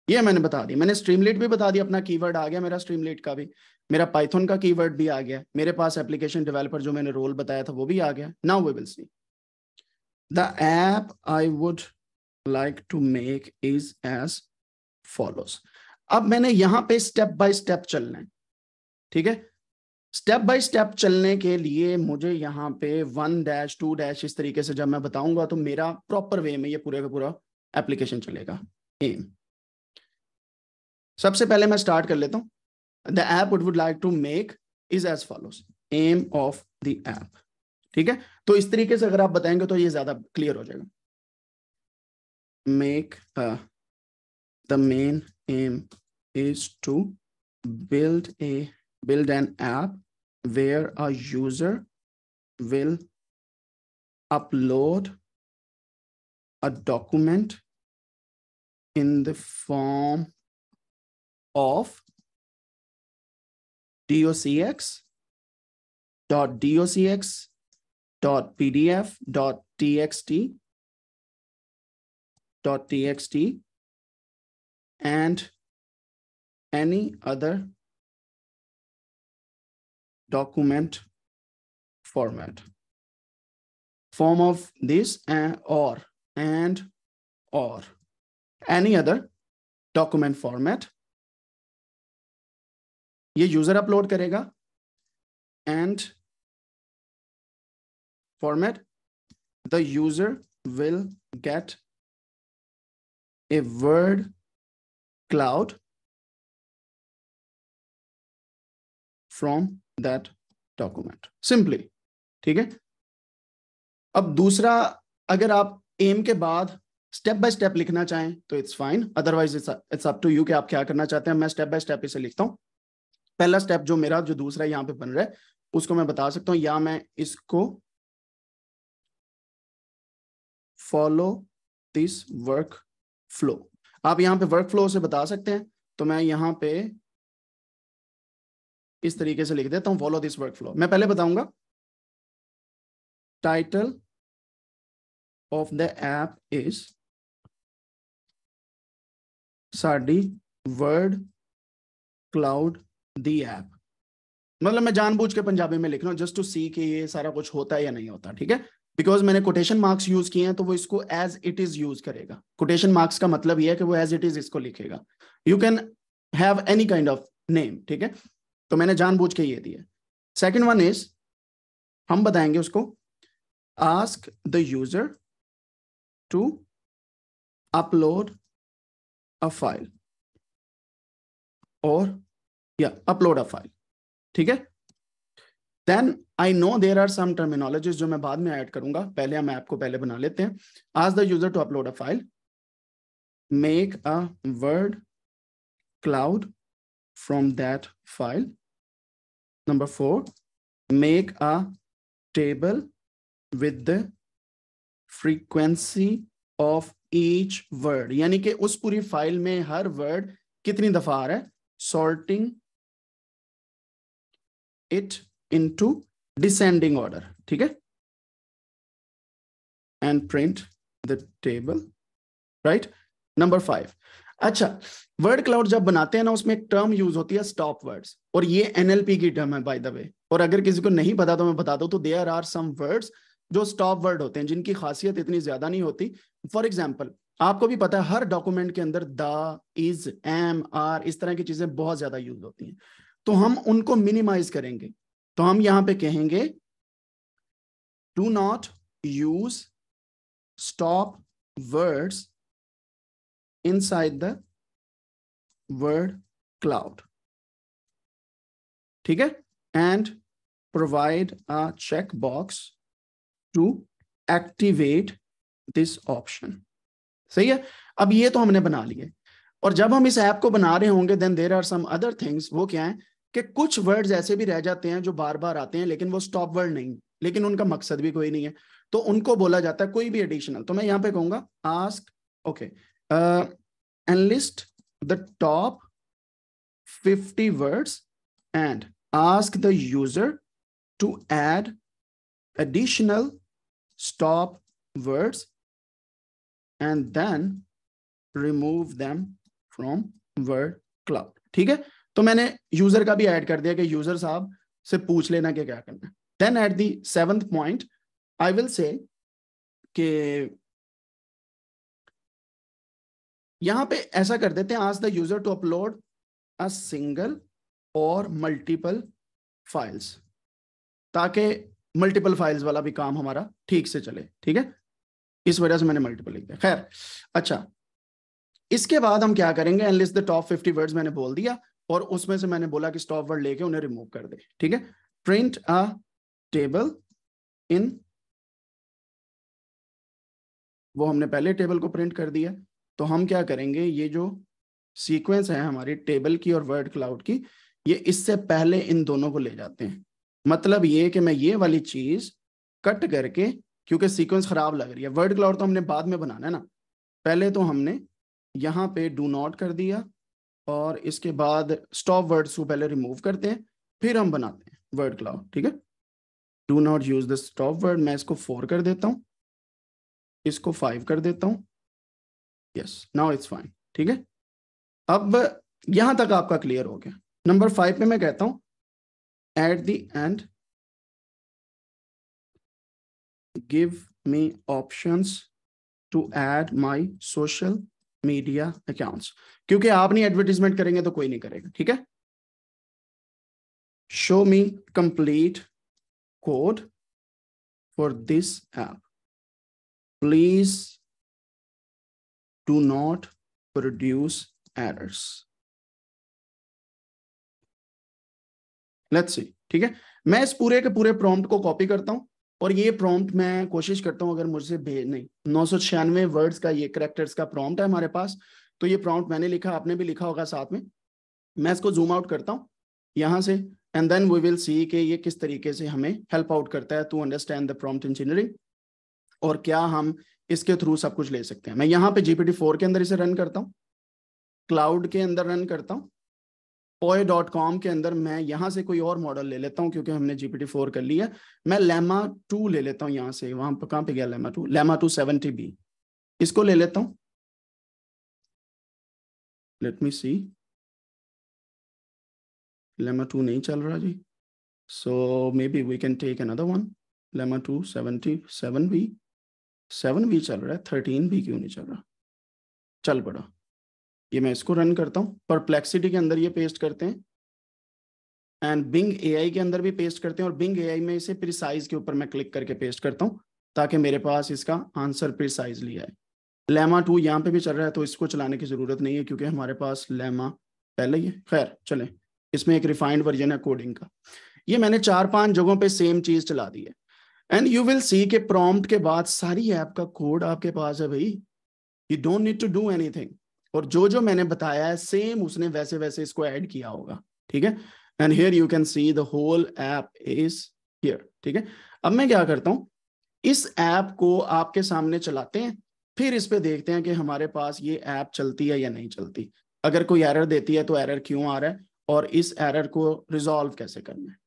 ये मैंने बता दी मैंने स्ट्रीमलेट भी बता दी अपना कीवर्ड आ गया मेरा स्ट्रीमलेट का भी मेरा पाइथन का कीवर्ड भी आ गया मेरे पास एप्लीकेशन डेवलपर जो मैंने रोल बताया था वो भी आ गया now we will see the app I would like to make is as follows अब मैंने यहां पे स्टेप बाय स्टेप चलना है ठीक है स्टेप बाय स्टेप चलने के लिए मुझे यहाँ पे वन डैश टू डैश इस तरीके से जब मैं बताऊंगा तो मेरा प्रॉपर वे में ये पूरे का पूरा एप्लीकेशन चलेगा एम सबसे पहले मैं स्टार्ट कर लेता हूं the app would would like to make is as follows aim of the app ठीक है तो इस तरीके से अगर आप बताएंगे तो ये ज्यादा क्लियर हो जाएगा make the main aim is to build a build an app where a user will upload a document in the form of docx dot docx dot pdf dot txt dot txt and any other document format form of this uh, or and or any other document format ये user upload करेगा and format the user will get a word cloud from that document simply okay. है अब दूसरा अगर आप एम के बाद स्टेप बाय स्टेप लिखना चाहें तो it's fine otherwise it's it's up to you कि आप क्या करना चाहते हैं मैं स्टेप बाय स्टेप इसे लिखता हूं पहला स्टेप जो मेरा जो दूसरा यहां पे बन रहा है उसको मैं बता सकता हूं या मैं इसको फॉलो दिस वर्क फ्लो आप यहां पे वर्क फ्लो से बता सकते हैं तो मैं यहां पे इस तरीके से लिख देता हूं फॉलो दिस वर्क फ्लो मैं पहले बताऊंगा title of the app is sorry word cloud the app मतलब मैं जानबूझ के पंजाबी में लिख रहा हूँ जस्ट टू सी कि ये सारा कुछ होता है या नहीं होता ठीक है बिकॉज मैंने कोटेशन मार्क्स यूज किए हैं तो वो इसको एज इट इज यूज करेगा कोटेशन मार्क्स का मतलब ये है कि वो एज इट इज इसको लिखेगा you can have any kind of name ठीक है तो मैंने जानबूझ के ये दिया सेकेंड वन इज हम बताएंगे उसको ask the user to upload a file or yeah upload a file ठीक है then I know there are some terminologies जो मैं बाद में ऐड करूंगा पहले हम ऐप को पहले बना लेते हैं ask the user to upload a file make a word cloud from that file number four make a table with the frequency of each word यानी कि उस पूरी फाइल में हर वर्ड कितनी दफा आ रहा है sorting it into descending order ठीक है and print the table right number five अच्छा वर्ड क्लाउड जब बनाते हैं ना उसमें एक टर्म यूज होती है स्टॉप वर्ड्स और ये एनएलपी की टर्म है बाय द वे और अगर किसी को नहीं पता तो मैं बता दू तो देयर आर सम वर्ड्स जो स्टॉप वर्ड होते हैं जिनकी खासियत इतनी ज्यादा नहीं होती फॉर एग्जाम्पल आपको भी पता है हर डॉक्यूमेंट के अंदर द इज एम आर इस तरह की चीजें बहुत ज्यादा यूज होती हैं तो हम उनको मिनिमाइज करेंगे तो हम यहां पे कहेंगे do not use stop words inside the word cloud ठीक है and provide a check box to activate this option सही है अब ये तो हमने बना लिए और जब हम इस ऐप को बना रहे होंगे then there are some other things. वो क्या है कि कुछ वर्ड्स ऐसे भी रह जाते हैं जो बार बार आते हैं लेकिन वो स्टॉप वर्ड नहीं लेकिन उनका मकसद भी कोई नहीं है तो उनको बोला जाता है कोई भी एडिशनल तो मैं यहाँ पे कहूंगा ask okay enlist the top fifty words and ask the user to add additional stop words and then remove them from word cloud ठीक है तो मैंने यूजर का भी ऐड कर दिया कि यूजर साहब से पूछ लेना कि क्या करना then at the seventh point I will say कि यहां पे ऐसा कर देते हैं ask the user to upload a single और मल्टीपल फाइल्स ताकि मल्टीपल फाइल्स वाला भी काम हमारा ठीक से चले ठीक है इस वजह से मैंने मल्टीपल लिख दिया खैर अच्छा इसके बाद हम क्या करेंगे enlist the top fifty words मैंने बोल दिया और उसमें से मैंने बोला कि स्टॉप वर्ड लेके उन्हें रिमूव कर दे ठीक है प्रिंट अ टेबल इन वो हमने पहले टेबल को प्रिंट कर दिया तो हम क्या करेंगे ये जो सीक्वेंस है हमारी टेबल की और वर्ड क्लाउड की ये इससे पहले इन दोनों को ले जाते हैं मतलब ये कि मैं ये वाली चीज कट करके क्योंकि सीक्वेंस खराब लग रही है वर्ड क्लाउड तो हमने बाद में बनाना है ना पहले तो हमने यहाँ पे डू नॉट कर दिया और इसके बाद स्टॉप वर्ड्स को पहले रिमूव करते हैं फिर हम बनाते हैं वर्ड क्लाउड ठीक है do not use the stop word मैं इसको फोर कर देता हूँ इसको फाइव कर देता हूँ यस नाउ इट्स फाइन ठीक है अब यहां तक आपका क्लियर हो गया नंबर फाइव पे मैं कहता हूँ at the end give me options to add my social media accounts क्योंकि you don't करेंगे तो कोई नहीं करेगा ठीक है show me complete code for this app please do not produce errors let's see ठीक है मैं इस पूरे के पूरे प्रॉम्प्ट को कॉपी करता हूं और ये प्रॉम्प्ट मैं कोशिश करता हूं अगर मुझसे भेज नहीं नौ सौ छियानवे वर्ड्स का ये करेक्टर्स का प्रॉम्प्ट है हमारे पास तो ये प्रॉम्प्ट मैंने लिखा आपने भी लिखा होगा साथ में मैं इसको जूम आउट करता हूँ यहाँ से and then we will see के ये किस तरीके से हमें हेल्प आउट करता है to understand the prompt engineering और क्या हम इसके थ्रू सब कुछ ले सकते हैं मैं यहाँ पे जीपीटी फोर के अंदर इसे रन करता हूँ क्लाउड के अंदर रन करता हूँ पोए डॉट कॉम के अंदर मैं यहाँ से कोई और मॉडल ले लेता हूँ क्योंकि हमने जीपीटी फोर कर लिया मैं लेमा टू ले लेता हूँ यहाँ से वहां पर कहाँ पे गया Llama two Llama two seventy B इसको ले लेता हूँ let me see Llama two नहीं चल रहा जी so maybe we can take another one Llama two seventy seven B seven B चल रहा है थर्टीन बी क्यों नहीं चल रहा चल पड़ा ये मैं इसको रन करता हूँ परप्लेक्सिटी के अंदर ये पेस्ट करते हैं एंड बिंग एआई के अंदर भी पेस्ट करते हैं और बिंग एआई में इसे प्रिसाइज के ऊपर मैं क्लिक करके पेस्ट करता हूँ ताकि मेरे पास इसका आंसर लिया है लेमा टू यहाँ पे भी चल रहा है तो इसको चलाने की ज़रूरत नहीं है क्योंकि हमारे पास लेमा पहले ही खैर चले इसमें एक रिफाइंड वर्जन है कोडिंग का ये मैंने चार पांच जगहों पे सेम चीज़ चला दी है एंड यू विल सी के प्रॉम्प्ट के बाद सारी ऐप का कोड आपके पास है भाई you don't need to do anything और जो जो मैंने बताया है सेम उसने वैसे वैसे इसको ऐड किया होगा ठीक है and here you can see the whole app is here ठीक है अब मैं क्या करता हूँ इस ऐप को आपके सामने चलाते हैं फिर इस पे देखते हैं कि हमारे पास ये ऐप चलती है या नहीं चलती अगर कोई एरर देती है तो एरर क्यों आ रहा है और इस एरर को रिजॉल्व कैसे करना है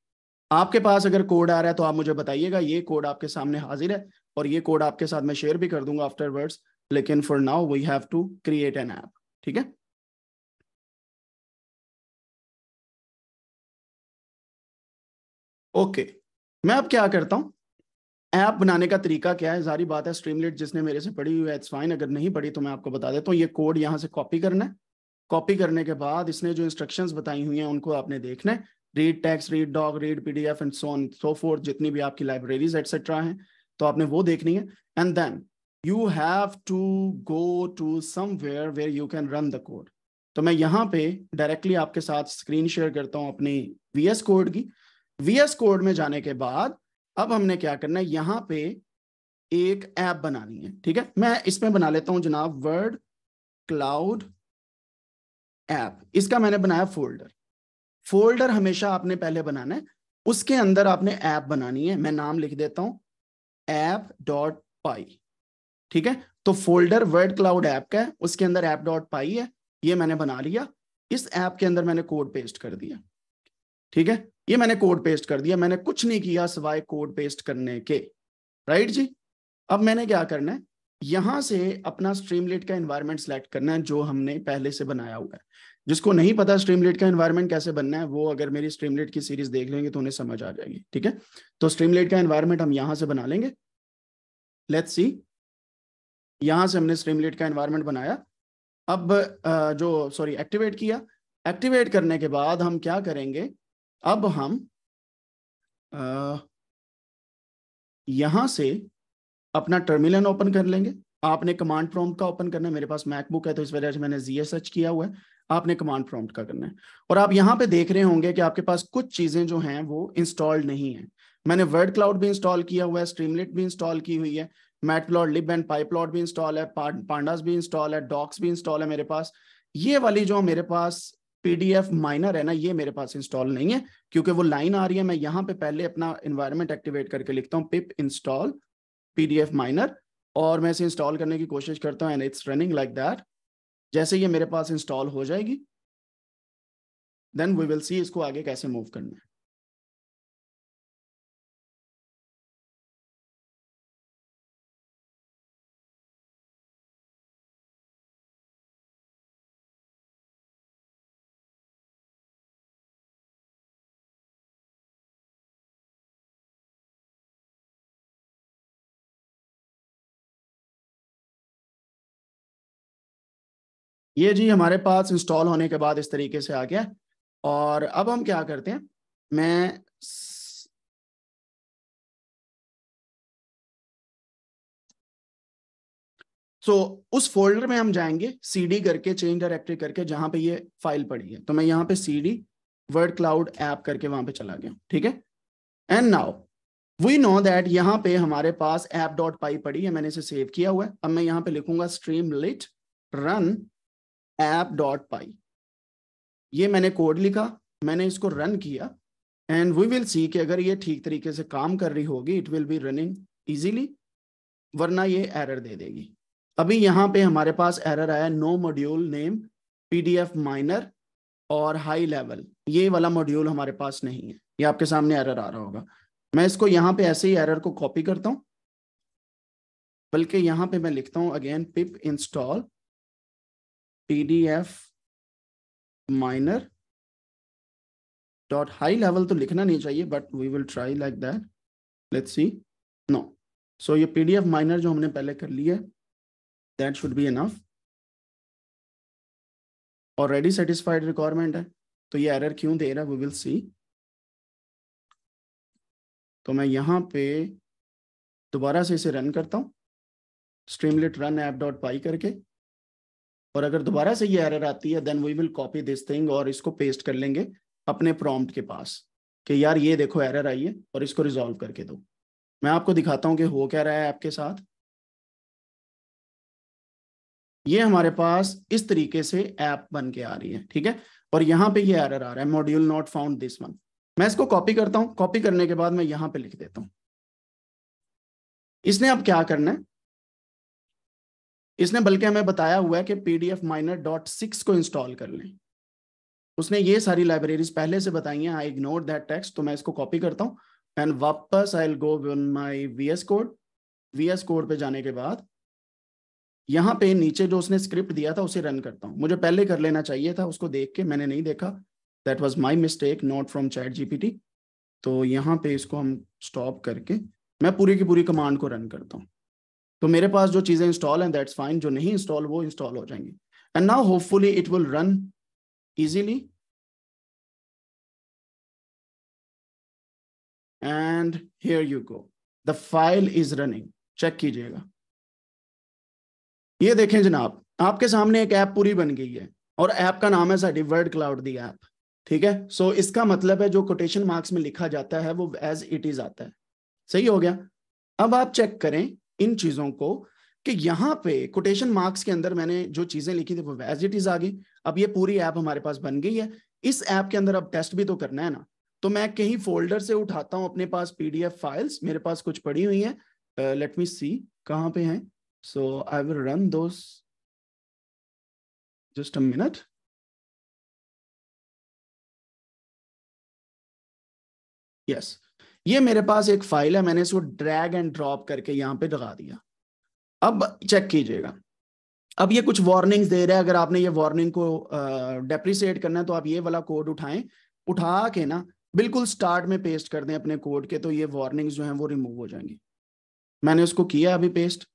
आपके पास अगर कोड आ रहा है तो आप मुझे बताइएगा ये कोड आपके सामने हाजिर है और ये कोड आपके साथ मैं शेयर भी कर दूंगा आफ्टरवर्ड्स लेकिन for now we have to create an app ठीक है ओके okay. मैं अब क्या करता हूं ऐप बनाने का तरीका क्या है सारी बात है स्ट्रीमलेट जिसने मेरे से पढ़ी हुई है इट्स फाइन अगर नहीं पढ़ी तो मैं आपको बता देता हूँ ये कोड यहाँ से कॉपी करना है कॉपी करने के बाद इसने जो इंस्ट्रक्शंस बताई हुई हैं उनको आपने देखना है read text read doc read PDF and so on so forth जितनी भी आपकी लाइब्रेरीज एटसेट्रा हैं तो आपने वो देखनी है and then you have to go to somewhere where you can run the code तो मैं यहाँ पे डायरेक्टली आपके साथ स्क्रीन शेयर करता हूँ अपनी वी एस कोड की वी एस कोड में जाने के बाद अब हमने क्या करना है यहाँ पे एक ऐप बनानी है ठीक है मैं इसमें बना लेता हूँ जनाब वर्ड क्लाउड ऐप इसका मैंने बनाया फोल्डर फोल्डर हमेशा आपने पहले बनाना है उसके अंदर आपने ऐप बनानी है मैं नाम लिख देता हूँ ऐप डॉट पाई ठीक है तो फोल्डर वर्ड क्लाउड ऐप का है उसके अंदर ऐप डॉट पाई है ये मैंने बना लिया इस ऐप के अंदर मैंने कोड पेस्ट कर दिया ठीक है ये मैंने कोड पेस्ट कर दिया मैंने कुछ नहीं किया सिवाय कोड पेस्ट करने के राइट जी अब मैंने क्या करना है यहां से अपना स्ट्रीमलेट का एनवायरनमेंट सेलेक्ट करना है जो हमने पहले से बनाया हुआ है जिसको नहीं पता स्ट्रीमलेट का एनवायरनमेंट कैसे बनना है वो अगर मेरी स्ट्रीमलेट की सीरीज देख लेंगे तो उन्हें समझ आ जाएगी ठीक है तो स्ट्रीमलेट का एनवायरनमेंट हम यहां से बना लेंगे लेट्स सी यहां से हमने स्ट्रीमलेट का एनवायरमेंट बनाया अब जो सॉरी एक्टिवेट किया एक्टिवेट करने के बाद हम क्या करेंगे अब हम यहां से अपना टर्मिनल ओपन कर लेंगे आपने कमांड प्रॉम्प्ट का ओपन करना है मेरे पास मैकबुक है तो इस वजह से मैंने जी किया हुआ है आपने कमांड प्रॉम्प्ट का करना है और आप यहां पे देख रहे होंगे कि आपके पास कुछ चीज़ें जो हैं वो इंस्टॉल्ड नहीं है मैंने वर्ड क्लाउड भी इंस्टॉल किया हुआ है स्ट्रीमलेट भी इंस्टॉल की हुई है मैटप्लॉट एंड पाइप्लॉट भी इंस्टॉल है पांडास भी इंस्टॉल है डॉक्स भी इंस्टॉल है मेरे पास ये वाली जो मेरे पास पीडीएफ माइनर है ना ये मेरे पास इंस्टॉल नहीं है क्योंकि वो लाइन आ रही है मैं यहाँ पे पहले अपना इन्वायरमेंट एक्टिवेट करके लिखता हूँ पिप इंस्टॉल पीडीएफ माइनर और मैं इसे इंस्टॉल करने की कोशिश करता हूँ and it's running like that जैसे ये मेरे पास इंस्टॉल हो जाएगी देन वी विल सी इसको आगे कैसे मूव करना है ये जी हमारे पास इंस्टॉल होने के बाद इस तरीके से आ गया और अब हम क्या करते हैं मैं सो so, उस फोल्डर में हम जाएंगे सी डी करके चेंज डायरेक्टरी करके जहां पे ये फाइल पड़ी है तो मैं यहाँ पे C D word cloud app करके वहां पे चला गया ठीक है and now we know that यहाँ पे हमारे पास ऐप डॉट पाई पड़ी है मैंने इसे सेव किया हुआ है अब मैं यहाँ पे लिखूंगा Streamlit run app dot py ये मैंने कोड लिखा मैंने इसको रन किया एंड वी विल सी कि अगर ये ठीक तरीके से काम कर रही होगी it will be running easily वरना ये एरर दे देगी अभी यहाँ पे हमारे पास एरर आया no module name PDF miner और हाई लेवल ये वाला मॉड्यूल हमारे पास नहीं है ये आपके सामने एरर आ रहा होगा मैं इसको यहाँ पे ऐसे ही एरर को कॉपी करता हूँ बल्कि यहाँ पे मैं लिखता हूँ again pip install pdf minor dot high level to likhna nahi chahiye but we will try like that. Let's see. No. So ye PDF minor jo humne pehle kar लिया that should be enough. Already satisfied requirement hai to ye error kyun de raha we will see. to main yahan pe dobara se ise run karta hu streamlit run app dot py karke और अगर दोबारा से ये एरर आती है then we will copy this thing और इसको पेस्ट कर लेंगे अपने प्रॉम्प्ट के पास कि यार ये देखो एरर आई है और इसको रिजॉल्व करके दो मैं आपको दिखाता हूं कि हो क्या रहा है आपके साथ ये हमारे पास इस तरीके से ऐप बन के आ रही है ठीक है और यहाँ पे ये एरर आ रहा है module not found this one मैं इसको कॉपी करता हूँ कॉपी करने के बाद मैं यहाँ पे लिख देता हूँ इसने अब क्या करना है इसने बल्कि हमें बताया हुआ है कि P D F miner dot six को इंस्टॉल कर लें उसने ये सारी लाइब्रेरीज पहले से बताई हैं आई इग्नोर दैट टेक्स्ट तो मैं इसको कॉपी करता हूँ एंड वापस I go win my V S code V S code पर जाने के बाद यहाँ पे नीचे जो उसने स्क्रिप्ट दिया था उसे रन करता हूँ मुझे पहले कर लेना चाहिए था उसको देख के मैंने नहीं देखा that was my mistake not from chat T तो यहाँ पे इसको हम स्टॉप करके मैं पूरी की पूरी कमांड को रन करता हूँ तो मेरे पास जो चीज़ें इंस्टॉल हैं दैट्स फाइन जो नहीं इंस्टॉल वो इंस्टॉल हो जाएंगी and now hopefully it will run easily and here you go the file is running check कीजिएगा ये देखें जनाब आपके सामने एक ऐप पूरी बन गई है और ऐप का नाम है sorry word cloud the app ठीक है सो so, इसका मतलब है जो कोटेशन मार्क्स में लिखा जाता है वो एज इट इज आता है सही हो गया अब आप चेक करें इन चीजों को कि यहाँ पे कोटेशन मार्क्स के अंदर मैंने जो चीजें लिखी थी वो एज इट इज आ गई अब ये पूरी ऐप हमारे पास बन गई है इस ऐप के अंदर अब टेस्ट भी तो करना है ना तो मैं कहीं फोल्डर से उठाता हूँ अपने पास पीडीएफ फाइल्स मेरे पास कुछ पड़ी हुई है लेट मी सी कहाँ पे हैं so I will run those just a minute yes ये मेरे पास एक फाइल है मैंने इसको ड्रैग एंड ड्रॉप करके यहाँ पे लगा दिया अब चेक कीजिएगा अब ये कुछ वार्निंग्स दे रहा है अगर आपने ये वार्निंग को डेप्रिसिएट करना है तो आप ये वाला कोड उठाएं उठा के ना बिल्कुल स्टार्ट में पेस्ट कर दें अपने कोड के तो ये वार्निंग्स जो हैं वो रिमूव हो जाएंगी मैंने उसको किया अभी पेस्ट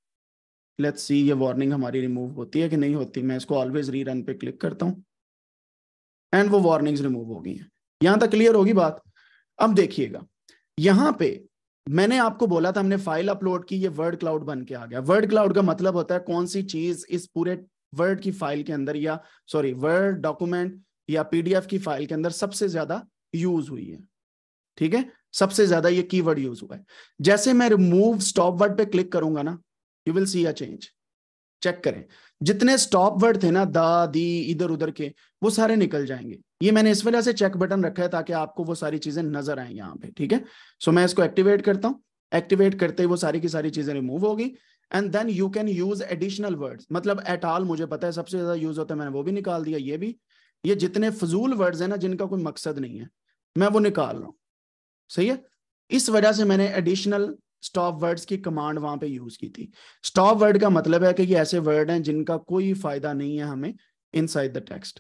लेट्स सी ये वार्निंग हमारी रिमूव होती है कि नहीं होती मैं इसको ऑलवेज री रन पे क्लिक करता हूँ एंड वो वार्निंग्स रिमूव हो गई हैं यहाँ तक क्लियर होगी बात अब देखिएगा यहां पे मैंने आपको बोला था हमने फाइल अपलोड की ये वर्ड क्लाउड बन के आ गया वर्ड क्लाउड का मतलब होता है कौन सी चीज इस पूरे वर्ड की फाइल के अंदर या सॉरी वर्ड डॉक्यूमेंट या पीडीएफ की फाइल के अंदर सबसे ज्यादा यूज हुई है ठीक है सबसे ज्यादा ये कीवर्ड यूज हुआ है जैसे मैं रिमूव स्टॉप वर्ड पे क्लिक करूंगा ना you will see a change check करें जितने स्टॉप वर्ड थे ना दा दी इधर उधर के वो सारे निकल जाएंगे ये मैंने इस वजह से चेक बटन रखा है ताकि आपको वो सारी चीजें नजर आए यहाँ पे ठीक है सो so, मैं इसको एक्टिवेट करता हूँ एक्टिवेट करते ही वो सारी की सारी चीजें रिमूव होगी and then you can use additional word मतलब एट ऑल मुझे पता है सबसे ज्यादा यूज होता है मैंने वो भी निकाल दिया ये भी ये जितने फजूल वर्ड्स है ना जिनका कोई मकसद नहीं है मैं वो निकाल रहा हूँ सही है इस वजह से मैंने एडिशनल स्टॉप वर्ड्स की कमांड वहां पे यूज की थी स्टॉप वर्ड का मतलब है कि ये ऐसे वर्ड हैं जिनका कोई फायदा नहीं है हमें इनसाइड द टेक्स्ट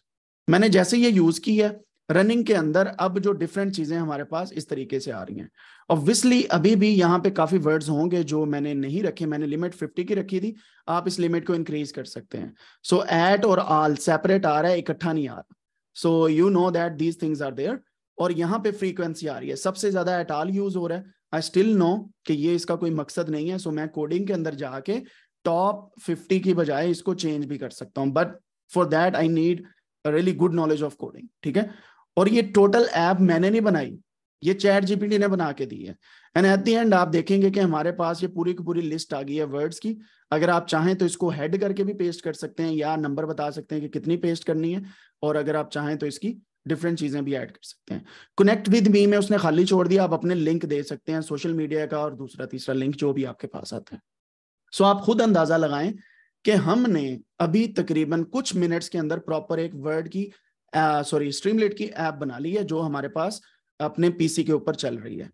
मैंने जैसे ये यूज की है रनिंग के अंदर अब जो डिफरेंट चीजें हमारे पास इस तरीके से आ रही हैं ऑब्वियसली अभी भी यहाँ पे काफी वर्ड्स होंगे जो मैंने नहीं रखे मैंने लिमिट 50 की रखी थी आप इस लिमिट को इंक्रीज कर सकते हैं सो so, एट और आल सेपरेट आ रहा है इकट्ठा नहीं आ रहा so you know that these things are there और यहाँ पे फ्रीक्वेंसी आ रही है सबसे ज्यादा एट आल यूज हो रहा है आई स्टिल नो कि ये इसका कोई मकसद नहीं है सो so मैं कोडिंग के अंदर जाके टॉप फिफ्टी की बजाय इसको चेंज भी कर सकता हूँ but for that I need really good knowledge of coding ठीक है और ये टोटल ऐप मैंने नहीं बनाई ये चैट जीपीटी ने बना के दी है एंड एट दी एंड आप देखेंगे कि हमारे पास ये पूरी की पूरी लिस्ट आ गई है वर्ड्स की अगर आप चाहें तो इसको हेड करके भी पेस्ट कर सकते हैं या नंबर बता सकते हैं कि कितनी पेस्ट करनी है और अगर आप चाहें तो इसकी डिफरेंट चीजें भी ऐड कर सकते हैं कनेक्ट विद मी में उसने खाली छोड़ दिया आप अपने लिंक दे सकते हैं सोशल मीडिया का और दूसरा तीसरा लिंक जो भी आपके पास आता है सो आप खुद अंदाजा लगाएं कि हमने अभी तकरीबन कुछ मिनट्स के अंदर प्रॉपर एक वर्ड की सॉरी स्ट्रीमलेट की ऐप बना ली है जो हमारे पास अपने पीसी के ऊपर चल रही है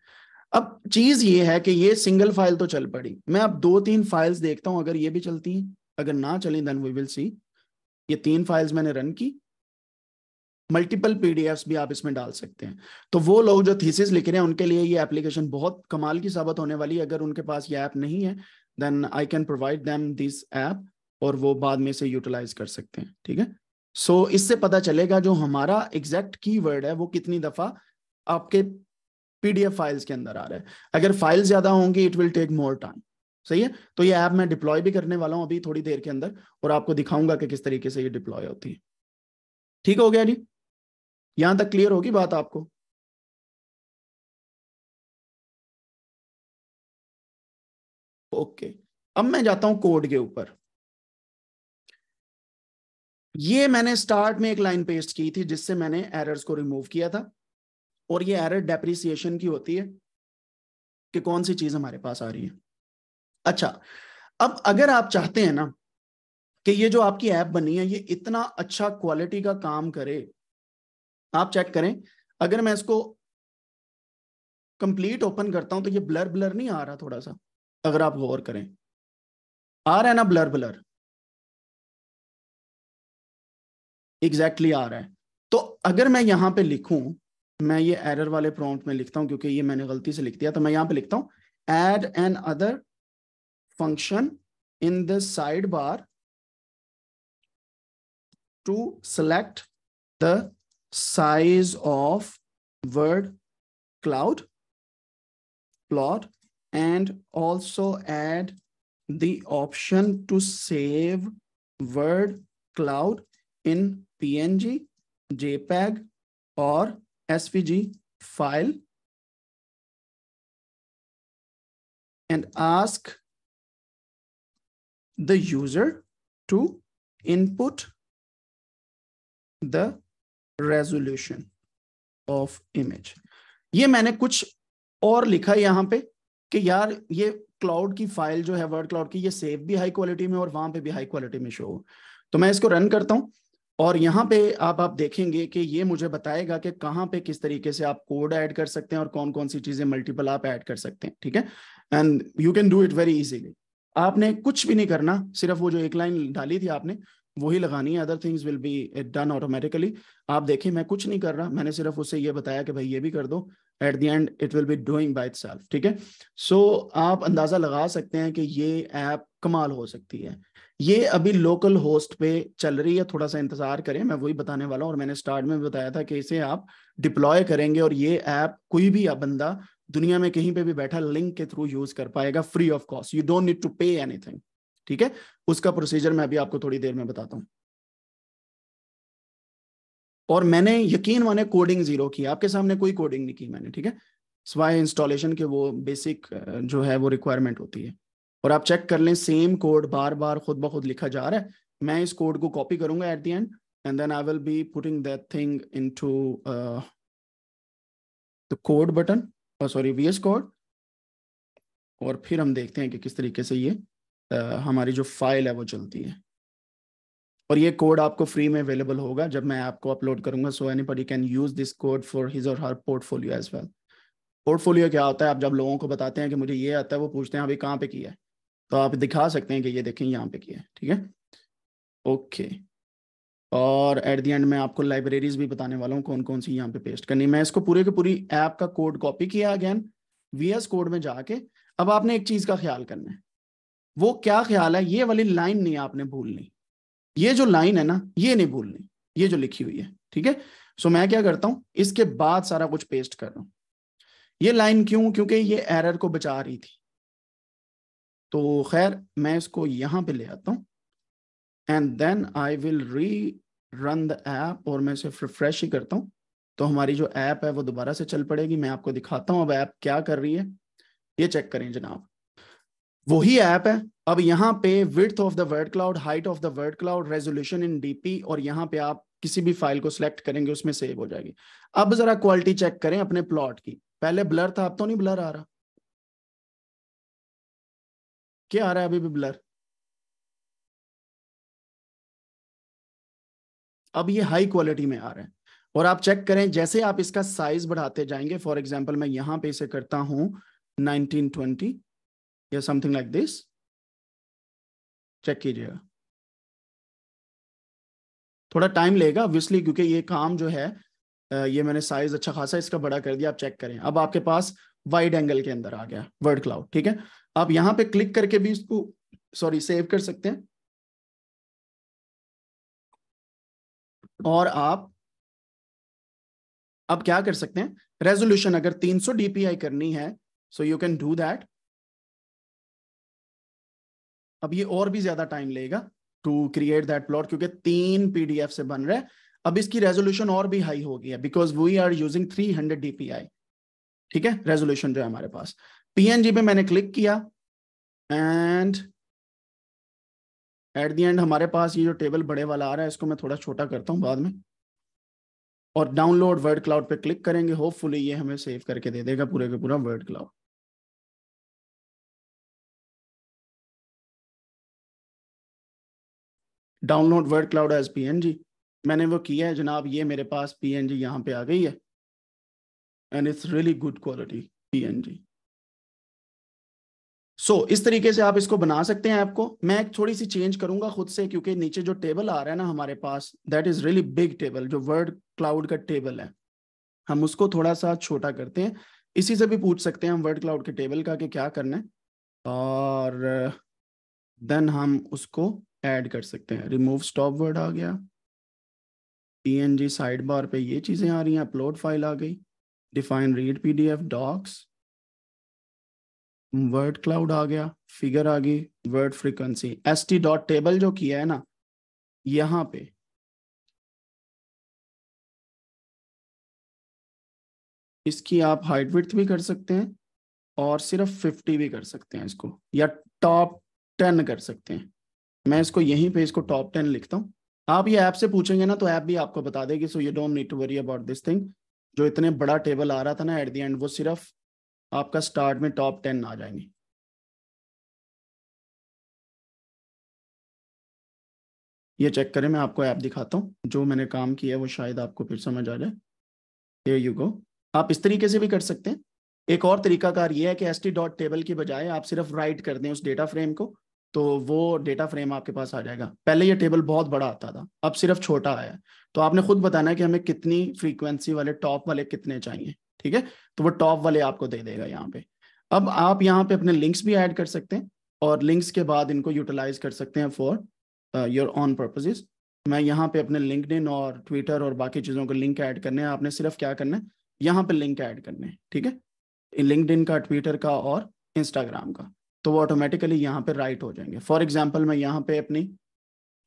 अब चीज ये है कि ये सिंगल फाइल तो चल पड़ी मैं अब दो तीन फाइल्स देखता हूं अगर ये भी चलती अगर ना चली देन वी विल सी ये तीन फाइल्स मैंने रन की मल्टीपल पीडीएफ्स भी आप इसमें डाल सकते हैं तो वो लोग जो थीसिस लिख रहे हैं उनके लिए ये एप्लीकेशन बहुत कमाल की साबित होने वाली है अगर उनके पास ये ऐप नहीं है then I can provide them this app और वो बाद में से यूटिलाइज कर सकते हैं ठीक है सो so, इससे पता चलेगा जो हमारा एग्जैक्ट वर्ड है वो कितनी दफा आपके पीडीएफ फाइल्स के अंदर आ रहा है अगर फाइल्स ज्यादा होंगी it will take more time सही है तो ये ऐप मैं डिप्लॉय भी करने वाला हूं अभी थोड़ी देर के अंदर और आपको दिखाऊंगा कि किस तरीके से ये डिप्लॉय होती है ठीक हो गया जी यहां तक क्लियर होगी बात आपको ओके अब मैं जाता हूं कोड के ऊपर ये मैंने स्टार्ट में एक लाइन पेस्ट की थी जिससे मैंने एरर्स को रिमूव किया था और ये एरर डेप्रिसिएशन की होती है कि कौन सी चीज हमारे पास आ रही है अच्छा अब अगर आप चाहते हैं ना कि ये जो आपकी ऐप बनी है ये इतना अच्छा क्वालिटी का काम करे आप चेक करें अगर मैं इसको कंप्लीट ओपन करता हूं तो ये ब्लर ब्लर नहीं आ रहा थोड़ा सा अगर आप गौर करें आ रहा है ना ब्लर ब्लर एग्जैक्टली exactly आ रहा है तो अगर मैं यहां पे लिखूं मैं ये एरर वाले प्रॉम्प्ट में लिखता हूं क्योंकि ये मैंने गलती से लिख दिया तो मैं यहां पे लिखता हूं add another function in the side bar to select the size of word cloud plot and also add the option to save word cloud in PNG, JPEG or SVG file and ask the user to input the resolution of image ये मैंने कुछ और लिखा यहाँ पे कि यार ये क्लाउड की फाइल जो है वर्ड क्लाउड की ये सेव भी हाई क्वालिटी में और वहां पे भी हाई क्वालिटी में शो हो तो मैं इसको रन करता हूँ और यहाँ पे आप आप देखेंगे कि ये मुझे बताएगा कि कहाँ पे किस तरीके से आप कोड ऐड कर सकते हैं और कौन कौन सी चीजें मल्टीपल आप ऐड कर सकते हैं ठीक है and you can do it very easily आपने कुछ भी नहीं करना सिर्फ वो जो एक लाइन डाली थी आपने वही लगानी है other things will be done automatically आप देखें मैं कुछ नहीं कर रहा मैंने सिर्फ उसे ये बताया कि भाई ये भी कर दो at the end it will be doing by itself ठीक है सो आप अंदाज़ा लगा सकते हैं कि ये ऐप कमाल हो सकती है ये अभी लोकल होस्ट पे चल रही है थोड़ा सा इंतज़ार करें मैं वही बताने वाला हूँ और मैंने स्टार्ट में भी बताया था कि इसे आप डिप्लॉय करेंगे और ये ऐप कोई भी बंदा दुनिया में कहीं पे भी बैठा लिंक के थ्रू यूज़ कर पाएगा free of cost you don't need to pay anything ठीक है उसका प्रोसीजर मैं अभी आपको थोड़ी देर में बताता हूं और मैंने यकीन माने कोडिंग जीरो की आपके सामने कोई कोडिंग नहीं की मैंने ठीक है स्वाय इंस्टॉलेशन के वो बेसिक जो है वो रिक्वायरमेंट होती है और आप चेक कर लें सेम कोड बार बार खुद ब खुद लिखा जा रहा है मैं इस कोड को कॉपी करूंगा at the end and then I will be putting that thing into the code button sorry sorry VS code और फिर हम देखते हैं कि किस तरीके से ये हमारी जो फाइल है वो चलती है और ये कोड आपको फ्री में अवेलेबल होगा जब मैं आपको अपलोड करूंगा so anybody can use this code for his or her portfolio as well portfolio क्या होता है आप जब लोगों को बताते हैं कि मुझे ये आता है वो पूछते हैं अभी कहाँ पे किया है तो आप दिखा सकते हैं कि ये देखें यहाँ पे किया है ठीक है ओके और एट दी एंड मैं आपको लाइब्रेरीज भी बताने वाला हूँ कौन कौन सी यहाँ पे पेस्ट करनी मैं इसको पूरे के पूरी ऐप का कोड कॉपी किया अगेन वी कोड में जाके अब आपने एक चीज का ख्याल करना है वो क्या ख्याल है ये वाली लाइन नहीं आपने भूलनी ये जो लाइन है ना ये नहीं भूलनी ये जो लिखी हुई है ठीक है सो मैं क्या करता हूं इसके बाद सारा कुछ पेस्ट कर रहा हूं ये लाइन क्यों क्योंकि ये एरर को बचा रही थी तो खैर मैं इसको यहां पे ले आता हूँ and then I will rerun the app और मैं इसे रिफ्रेश ही करता हूं तो हमारी जो ऐप है वो दोबारा से चल पड़ेगी मैं आपको दिखाता हूं अब ऐप क्या कर रही है ये चेक करें जनाब वही ऐप है अब यहाँ पे width of the word cloud height of the word cloud resolution in DP और यहाँ पे आप किसी भी फाइल को सिलेक्ट करेंगे उसमें सेव हो जाएगी अब जरा क्वालिटी चेक करें अपने प्लॉट की पहले ब्लर था अब तो नहीं ब्लर आ रहा क्या आ रहा है अभी भी ब्लर अब ये हाई क्वालिटी में आ रहा है और आप चेक करें जैसे आप इसका साइज बढ़ाते जाएंगे फॉर एग्जाम्पल मैं यहां पे इसे करता हूं नाइनटीन ट्वेंटी या समथिंग लाइक दिस चेक कीजिएगा थोड़ा टाइम लेगा ऑब्वियसली क्योंकि ये काम जो है ये मैंने साइज अच्छा खासा इसका बड़ा कर दिया आप चेक करें अब आपके पास वाइड एंगल के अंदर आ गया वर्ड क्लाउड ठीक है आप यहां पे क्लिक करके भी इसको सॉरी सेव कर सकते हैं और आप अब क्या कर सकते हैं रेजोल्यूशन अगर 300 डीपीआई करनी है so you can do that अब ये और भी ज्यादा टाइम लेगा टू क्रिएट दैट प्लॉट क्योंकि तीन पीडीएफ से बन रहा है अब इसकी रेजोल्यूशन और भी हाई हो गई है because we are using 300 hundred DPI ठीक है रेजोल्यूशन जो है हमारे पास पीएनजी पे मैंने क्लिक किया एंड एट द एंड हमारे पास ये जो टेबल बड़े वाला आ रहा है इसको मैं थोड़ा छोटा करता हूँ बाद में और डाउनलोड वर्ड क्लाउड पे क्लिक करेंगे होपफुली ये हमें सेव करके दे देगा पूरे का पूरा word cloud download word cloud as P मैंने वो किया है जनाब ये मेरे पास पी एन जी यहाँ पे आ गई है and it's really good quality P N G so इस तरीके से आप इसको बना सकते हैं आपको मैं एक थोड़ी सी चेंज करूंगा खुद से क्योंकि नीचे जो टेबल आ रहा है ना हमारे पास that is really big table जो वर्ड क्लाउड का टेबल है हम उसको थोड़ा सा छोटा करते हैं इसी से भी पूछ सकते हैं हम वर्ड क्लाउड के टेबल का कि क्या करना है और देन हम उसको ऐड कर सकते हैं रिमूव स्टॉप वर्ड आ गया पी साइड बार पे ये चीज़ें आ रही हैं अपलोड फाइल आ गई define read F docs word cloud आ गया फिगर आ गई word frequency S T dot table जो किया है ना यहाँ पे इसकी आप हाइट विथ भी कर सकते हैं और सिर्फ 50 भी कर सकते हैं इसको या टॉप 10 कर सकते हैं मैं इसको यहीं पे इसको टॉप टेन लिखता हूँ आप ये ऐप से पूछेंगे ना तो ऐप भी आपको बता देगी so you don't need to worry about this thing जो इतने बड़ा टेबल आ रहा था ना एट द एंड वो सिर्फ आपका स्टार्ट में टॉप टेन आ जाएंगे ये चेक करें मैं आपको ऐप दिखाता हूँ जो मैंने काम किया है वो शायद आपको फिर समझ आ जाए यू गो आप इस तरीके से भी कर सकते हैं एक और तरीकाकार ये है कि एस टी डॉट टेबल की बजाय आप सिर्फ राइट कर दें उस डेटा फ्रेम को तो वो डेटा फ्रेम आपके पास आ जाएगा पहले ये टेबल बहुत बड़ा आता था अब सिर्फ छोटा आया तो आपने खुद बताना है कि हमें कितनी फ्रीक्वेंसी वाले टॉप वाले कितने चाहिए ठीक है तो वो टॉप वाले आपको दे देगा यहाँ पे अब आप यहाँ पे अपने लिंक्स भी ऐड कर सकते हैं और लिंक्स के बाद इनको यूटिलाइज कर सकते हैं फॉर योर ऑन पर्पजेज मैं यहाँ पे अपने लिंकड और ट्विटर और बाकी चीज़ों को लिंक ऐड करने हैं आपने सिर्फ क्या करना है यहाँ पे लिंक ऐड करने हैं ठीक है लिंकड का ट्विटर का और इंस्टाग्राम का तो वो ऑटोमेटिकली यहाँ पे राइट हो जाएंगे फॉर एग्जाम्पल मैं यहाँ पे अपनी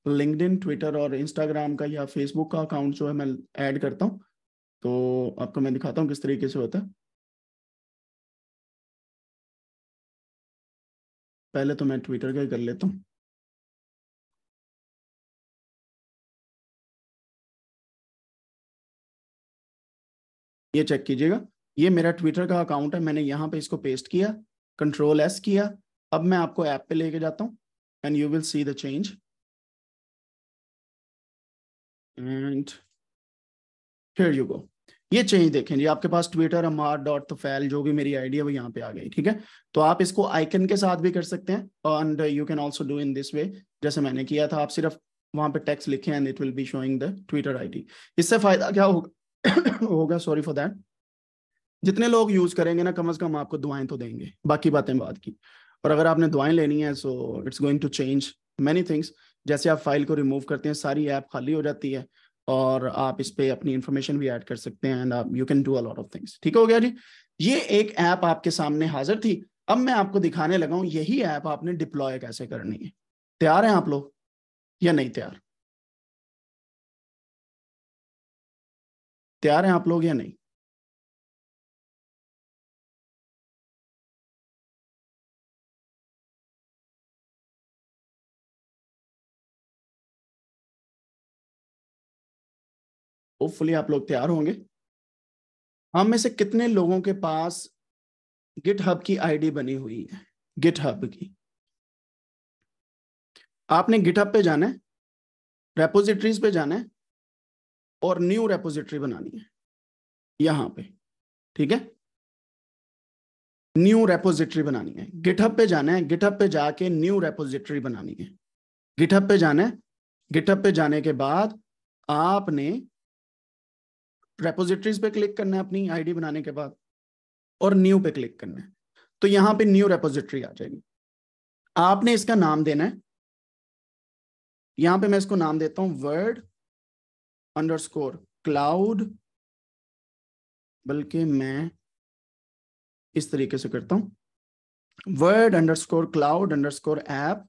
लिंकड ट्विटर और इंस्टाग्राम का या फेसबुक का अकाउंट जो है मैं ऐड करता हूँ तो आपको मैं दिखाता हूँ किस तरीके से होता है पहले तो मैं ट्विटर का ही कर लेता हूँ ये चेक कीजिएगा ये मेरा ट्विटर का अकाउंट है मैंने यहाँ पे इसको पेस्ट किया कंट्रोल एस किया अब मैं आपको ऐप पे लेके जाता हूँ and you will see the change and here you go ये चेंज देखें जी आपके पास ट्विटर अमार डॉट तो फैल जो भी मेरी आइडिया वो यहाँ पे आ गई ठीक है तो आप इसको आइकन के साथ भी कर सकते हैं and you can also do in this way जैसे मैंने किया था आप सिर्फ वहां पे टेक्स्ट लिखे and it will be showing the Twitter ID इससे फायदा क्या होगा *coughs* होगा सॉरी फॉर दैट जितने लोग यूज करेंगे ना कम अज कम आपको दुआएं तो देंगे बाकी बातें बाद की और अगर आपने दुआएं लेनी है so it's going to change many things जैसे आप फाइल को रिमूव करते हैं सारी ऐप खाली हो जाती है और आप इस पर अपनी इंफॉर्मेशन भी ऐड कर सकते हैं and you can do a lot of things ठीक हो गया जी ये एक ऐप आपके सामने हाजिर थी अब मैं आपको दिखाने लगा हूँ यही ऐप आपने डिप्लॉय कैसे करनी है तैयार हैं आप लोग या नहीं तैयार तैयार हैं आप लोग या नहीं होपफुली आप लोग तैयार होंगे हम में से कितने लोगों के पास गिट हब की आईडी बनी हुई है गिट की आपने गिट पे जाना है रेपोजिटरीज पे जाना है और न्यू रेपोजिटरी बनानी है यहां पे ठीक है न्यू रेपोजिटरी बनानी है गिटहब पे जाना है गिटहब पे जाके न्यू रेपोजिटरी बनानी है गिटहब पे जाना है गिटहब पे जाने के बाद आपने रेपोजिटरीज पे क्लिक करना है अपनी आईडी बनाने के बाद और न्यू पे क्लिक करना है तो यहां पे न्यू रेपोजिटरी आ जाएगी आपने इसका नाम देना है यहां पे मैं इसको नाम देता हूं वर्ड अंडरस्कोर क्लाउड बल्कि मैं इस तरीके से करता हूं word underscore cloud underscore app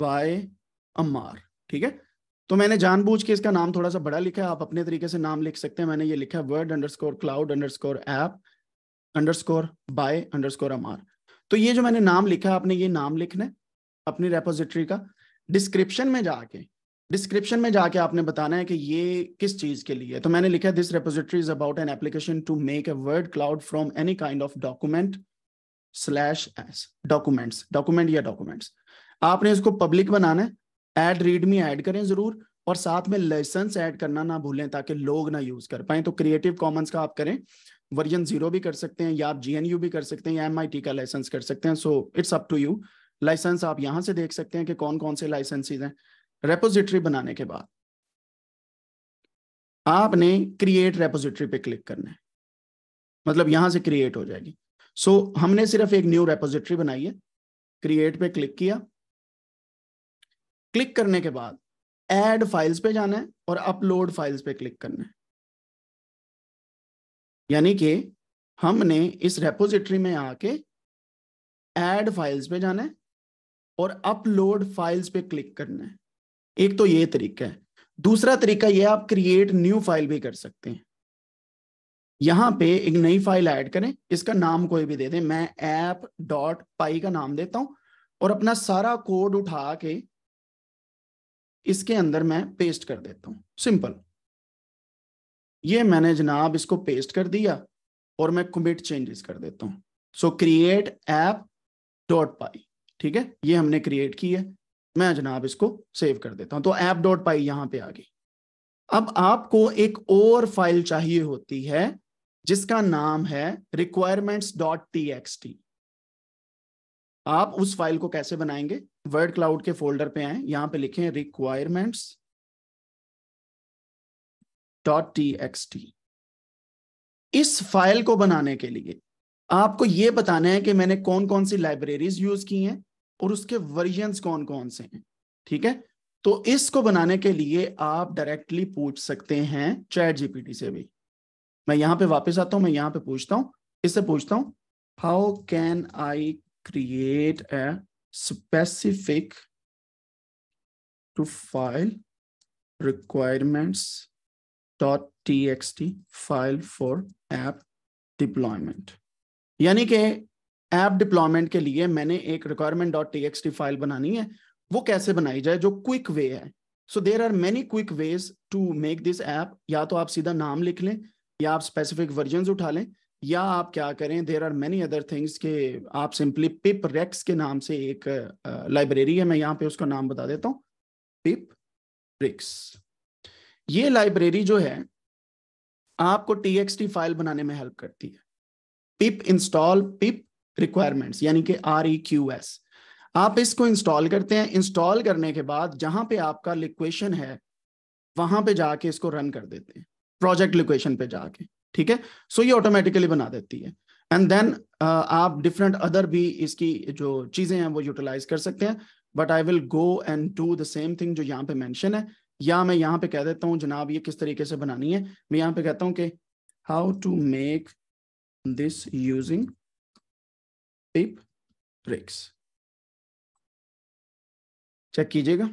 by अमार ठीक है तो मैंने जानबूझ के इसका नाम थोड़ा सा बड़ा लिखा है आप अपने तरीके से नाम लिख सकते हैं मैंने ये लिखा है word underscore cloud underscore app underscore by underscore Amar तो ये जो मैंने नाम लिखा आपने ये नाम लिखना है अपनी रेपोजिटरी का डिस्क्रिप्शन में जाके डिस्क्रिप्शन में जाके आपने बताना है कि ये किस चीज के लिए तो मैंने लिखा this repository is about an application to make a word cloud from any kind of document slash S documents document या डॉक्यूमेंट्स आपने इसको पब्लिक बनाना है एड रीडमी एड ऐड करें जरूर और साथ में लाइसेंस ऐड करना ना भूलें ताकि लोग ना यूज कर पाए तो क्रिएटिव कॉमन्स का आप करें वर्जन जीरो भी कर सकते हैं या आप जीएनयू भी कर सकते हैं या एमआईटी का लाइसेंस कर सकते हैं so it's up to you license आप यहां से देख सकते हैं कि कौन कौन से लाइसेंसेज हैं रेपोजिटरी बनाने के बाद आपने क्रिएट रेपोजिटरी पे क्लिक करना है मतलब यहां से क्रिएट हो जाएगी सो so, हमने सिर्फ एक न्यू रेपोजिटरी बनाई है क्रिएट पे क्लिक किया क्लिक करने के बाद एड फाइल्स पे जाना है और अपलोड फाइल्स पे क्लिक करना है यानी कि हमने इस रेपोजिटरी में आके एड फाइल्स पे जाना है और अपलोड फाइल्स पे क्लिक करना है एक तो ये तरीका है दूसरा तरीका ये आप क्रिएट न्यू फाइल भी कर सकते हैं यहां पे एक नई फाइल ऐड करें इसका नाम कोई भी दे दें मैं ऐप डॉट पाई का नाम देता हूं और अपना सारा कोड उठा के इसके अंदर मैं पेस्ट कर देता हूं सिंपल ये मैंने जनाब इसको पेस्ट कर दिया और मैं कमिट चेंजेस कर देता हूं so create app dot py ठीक है ये हमने क्रिएट की है मैं जनाब इसको सेव कर देता हूं तो ऐप डॉट पाई यहां पे आ गई अब आपको एक और फाइल चाहिए होती है जिसका नाम है requirements dot T X T आप उस फाइल को कैसे बनाएंगे वर्ड क्लाउड के फोल्डर पे आए यहाँ पे लिखें requirements dot T X T इस फाइल को बनाने के लिए आपको ये बताना है कि मैंने कौन कौन सी लाइब्रेरीज यूज की हैं और उसके वर्जन कौन कौन से हैं ठीक है तो इसको बनाने के लिए आप डायरेक्टली पूछ सकते हैं चैट जीपीटी से भी मैं यहाँ पे वापस आता हूँ मैं यहाँ पे पूछता हूँ इससे पूछता हूँ how can I create a specific to file requirements dot txt file for app deployment यानी कि app deployment के लिए मैंने एक requirement dot txt file बनानी है वो कैसे बनाई जाए जो quick way है so there are many quick ways to make this app या तो आप सीधा नाम लिख लें या आप specific versions उठा लें या आप क्या करें there are many other things के आप सिंपली पिप रेक्स के नाम से एक लाइब्रेरी है मैं यहाँ पे उसका नाम बता देता हूँ पिप रिक्स ये लाइब्रेरी जो है आपको टी फाइल बनाने में हेल्प करती है पिप इंस्टॉल पिप रिक्वायरमेंट्स यानी कि आर ई क्यू एस आप इसको इंस्टॉल करते हैं इंस्टॉल करने के बाद जहां पे आपका लिक्वेशन है वहां पे जाके इसको रन कर देते हैं प्रोजेक्ट लिक्वेशन पे जाके ठीक है सो ये ऑटोमेटिकली बना देती है एंड देन uh, आप डिफरेंट अदर भी इसकी जो चीजें हैं वो यूटिलाइज कर सकते हैं but I will go and do the same thing जो यहाँ पे मैंशन है या मैं यहाँ पे कह देता हूँ जनाब ये किस तरीके से बनानी है मैं यहाँ पे कहता हूँ कि how to make this using pip bricks check कीजिएगा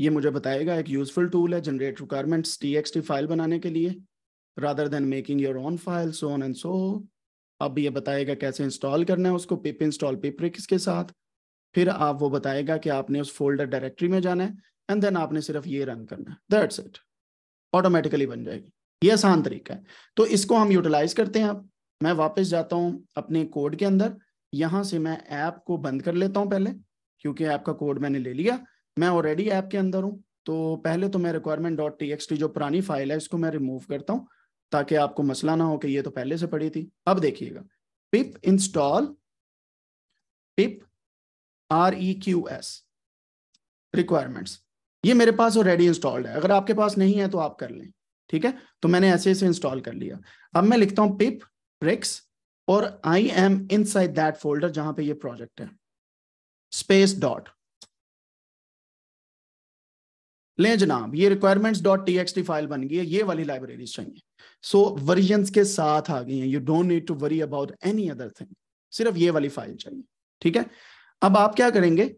ये मुझे बताएगा एक यूजफुल टूल है जनरेट रिक्वायरमेंट्स टी फाइल बनाने के लिए rather than making your own file so on and so अब ये बताएगा कैसे इंस्टॉल करना है उसको पिप इंस्टॉल पिप्रिक्स के साथ फिर आप वो बताएगा कि आपने उस फोल्डर डायरेक्टरी में जाना है एंड देन आपने सिर्फ ये रन करना है दैट्स इट ऑटोमेटिकली बन जाएगी ये आसान तरीका है तो इसको हम यूटिलाइज करते हैं अब मैं वापस जाता हूँ अपने कोड के अंदर यहाँ से मैं ऐप को बंद कर लेता हूँ पहले क्योंकि ऐप का कोड मैंने ले लिया मैं ऑलरेडी ऐप के अंदर हूँ तो पहले तो मैं रिक्वायरमेंट डॉट टी जो पुरानी फाइल है इसको मैं रिमूव करता हूँ ताकि आपको मसला ना हो कि ये तो पहले से पड़ी थी अब देखिएगा pip install pip R E Q S requirements ये मेरे पास ऑलरेडी इंस्टॉल्ड है अगर आपके पास नहीं है तो आप कर लें ठीक है तो मैंने ऐसे ऐसे इंस्टॉल कर लिया अब मैं लिखता हूं पिप रिक्स और I am inside that folder जहां पे ये प्रोजेक्ट है स्पेस डॉट लें जनाब ये requirements dot T X T file बन गई है ये वाली लाइब्रेरीज चाहिए सो so, वर्जन के साथ आ गई हैं you don't need to worry about any other thing सिर्फ ये वाली फाइल चाहिए ठीक है अब आप क्या करेंगे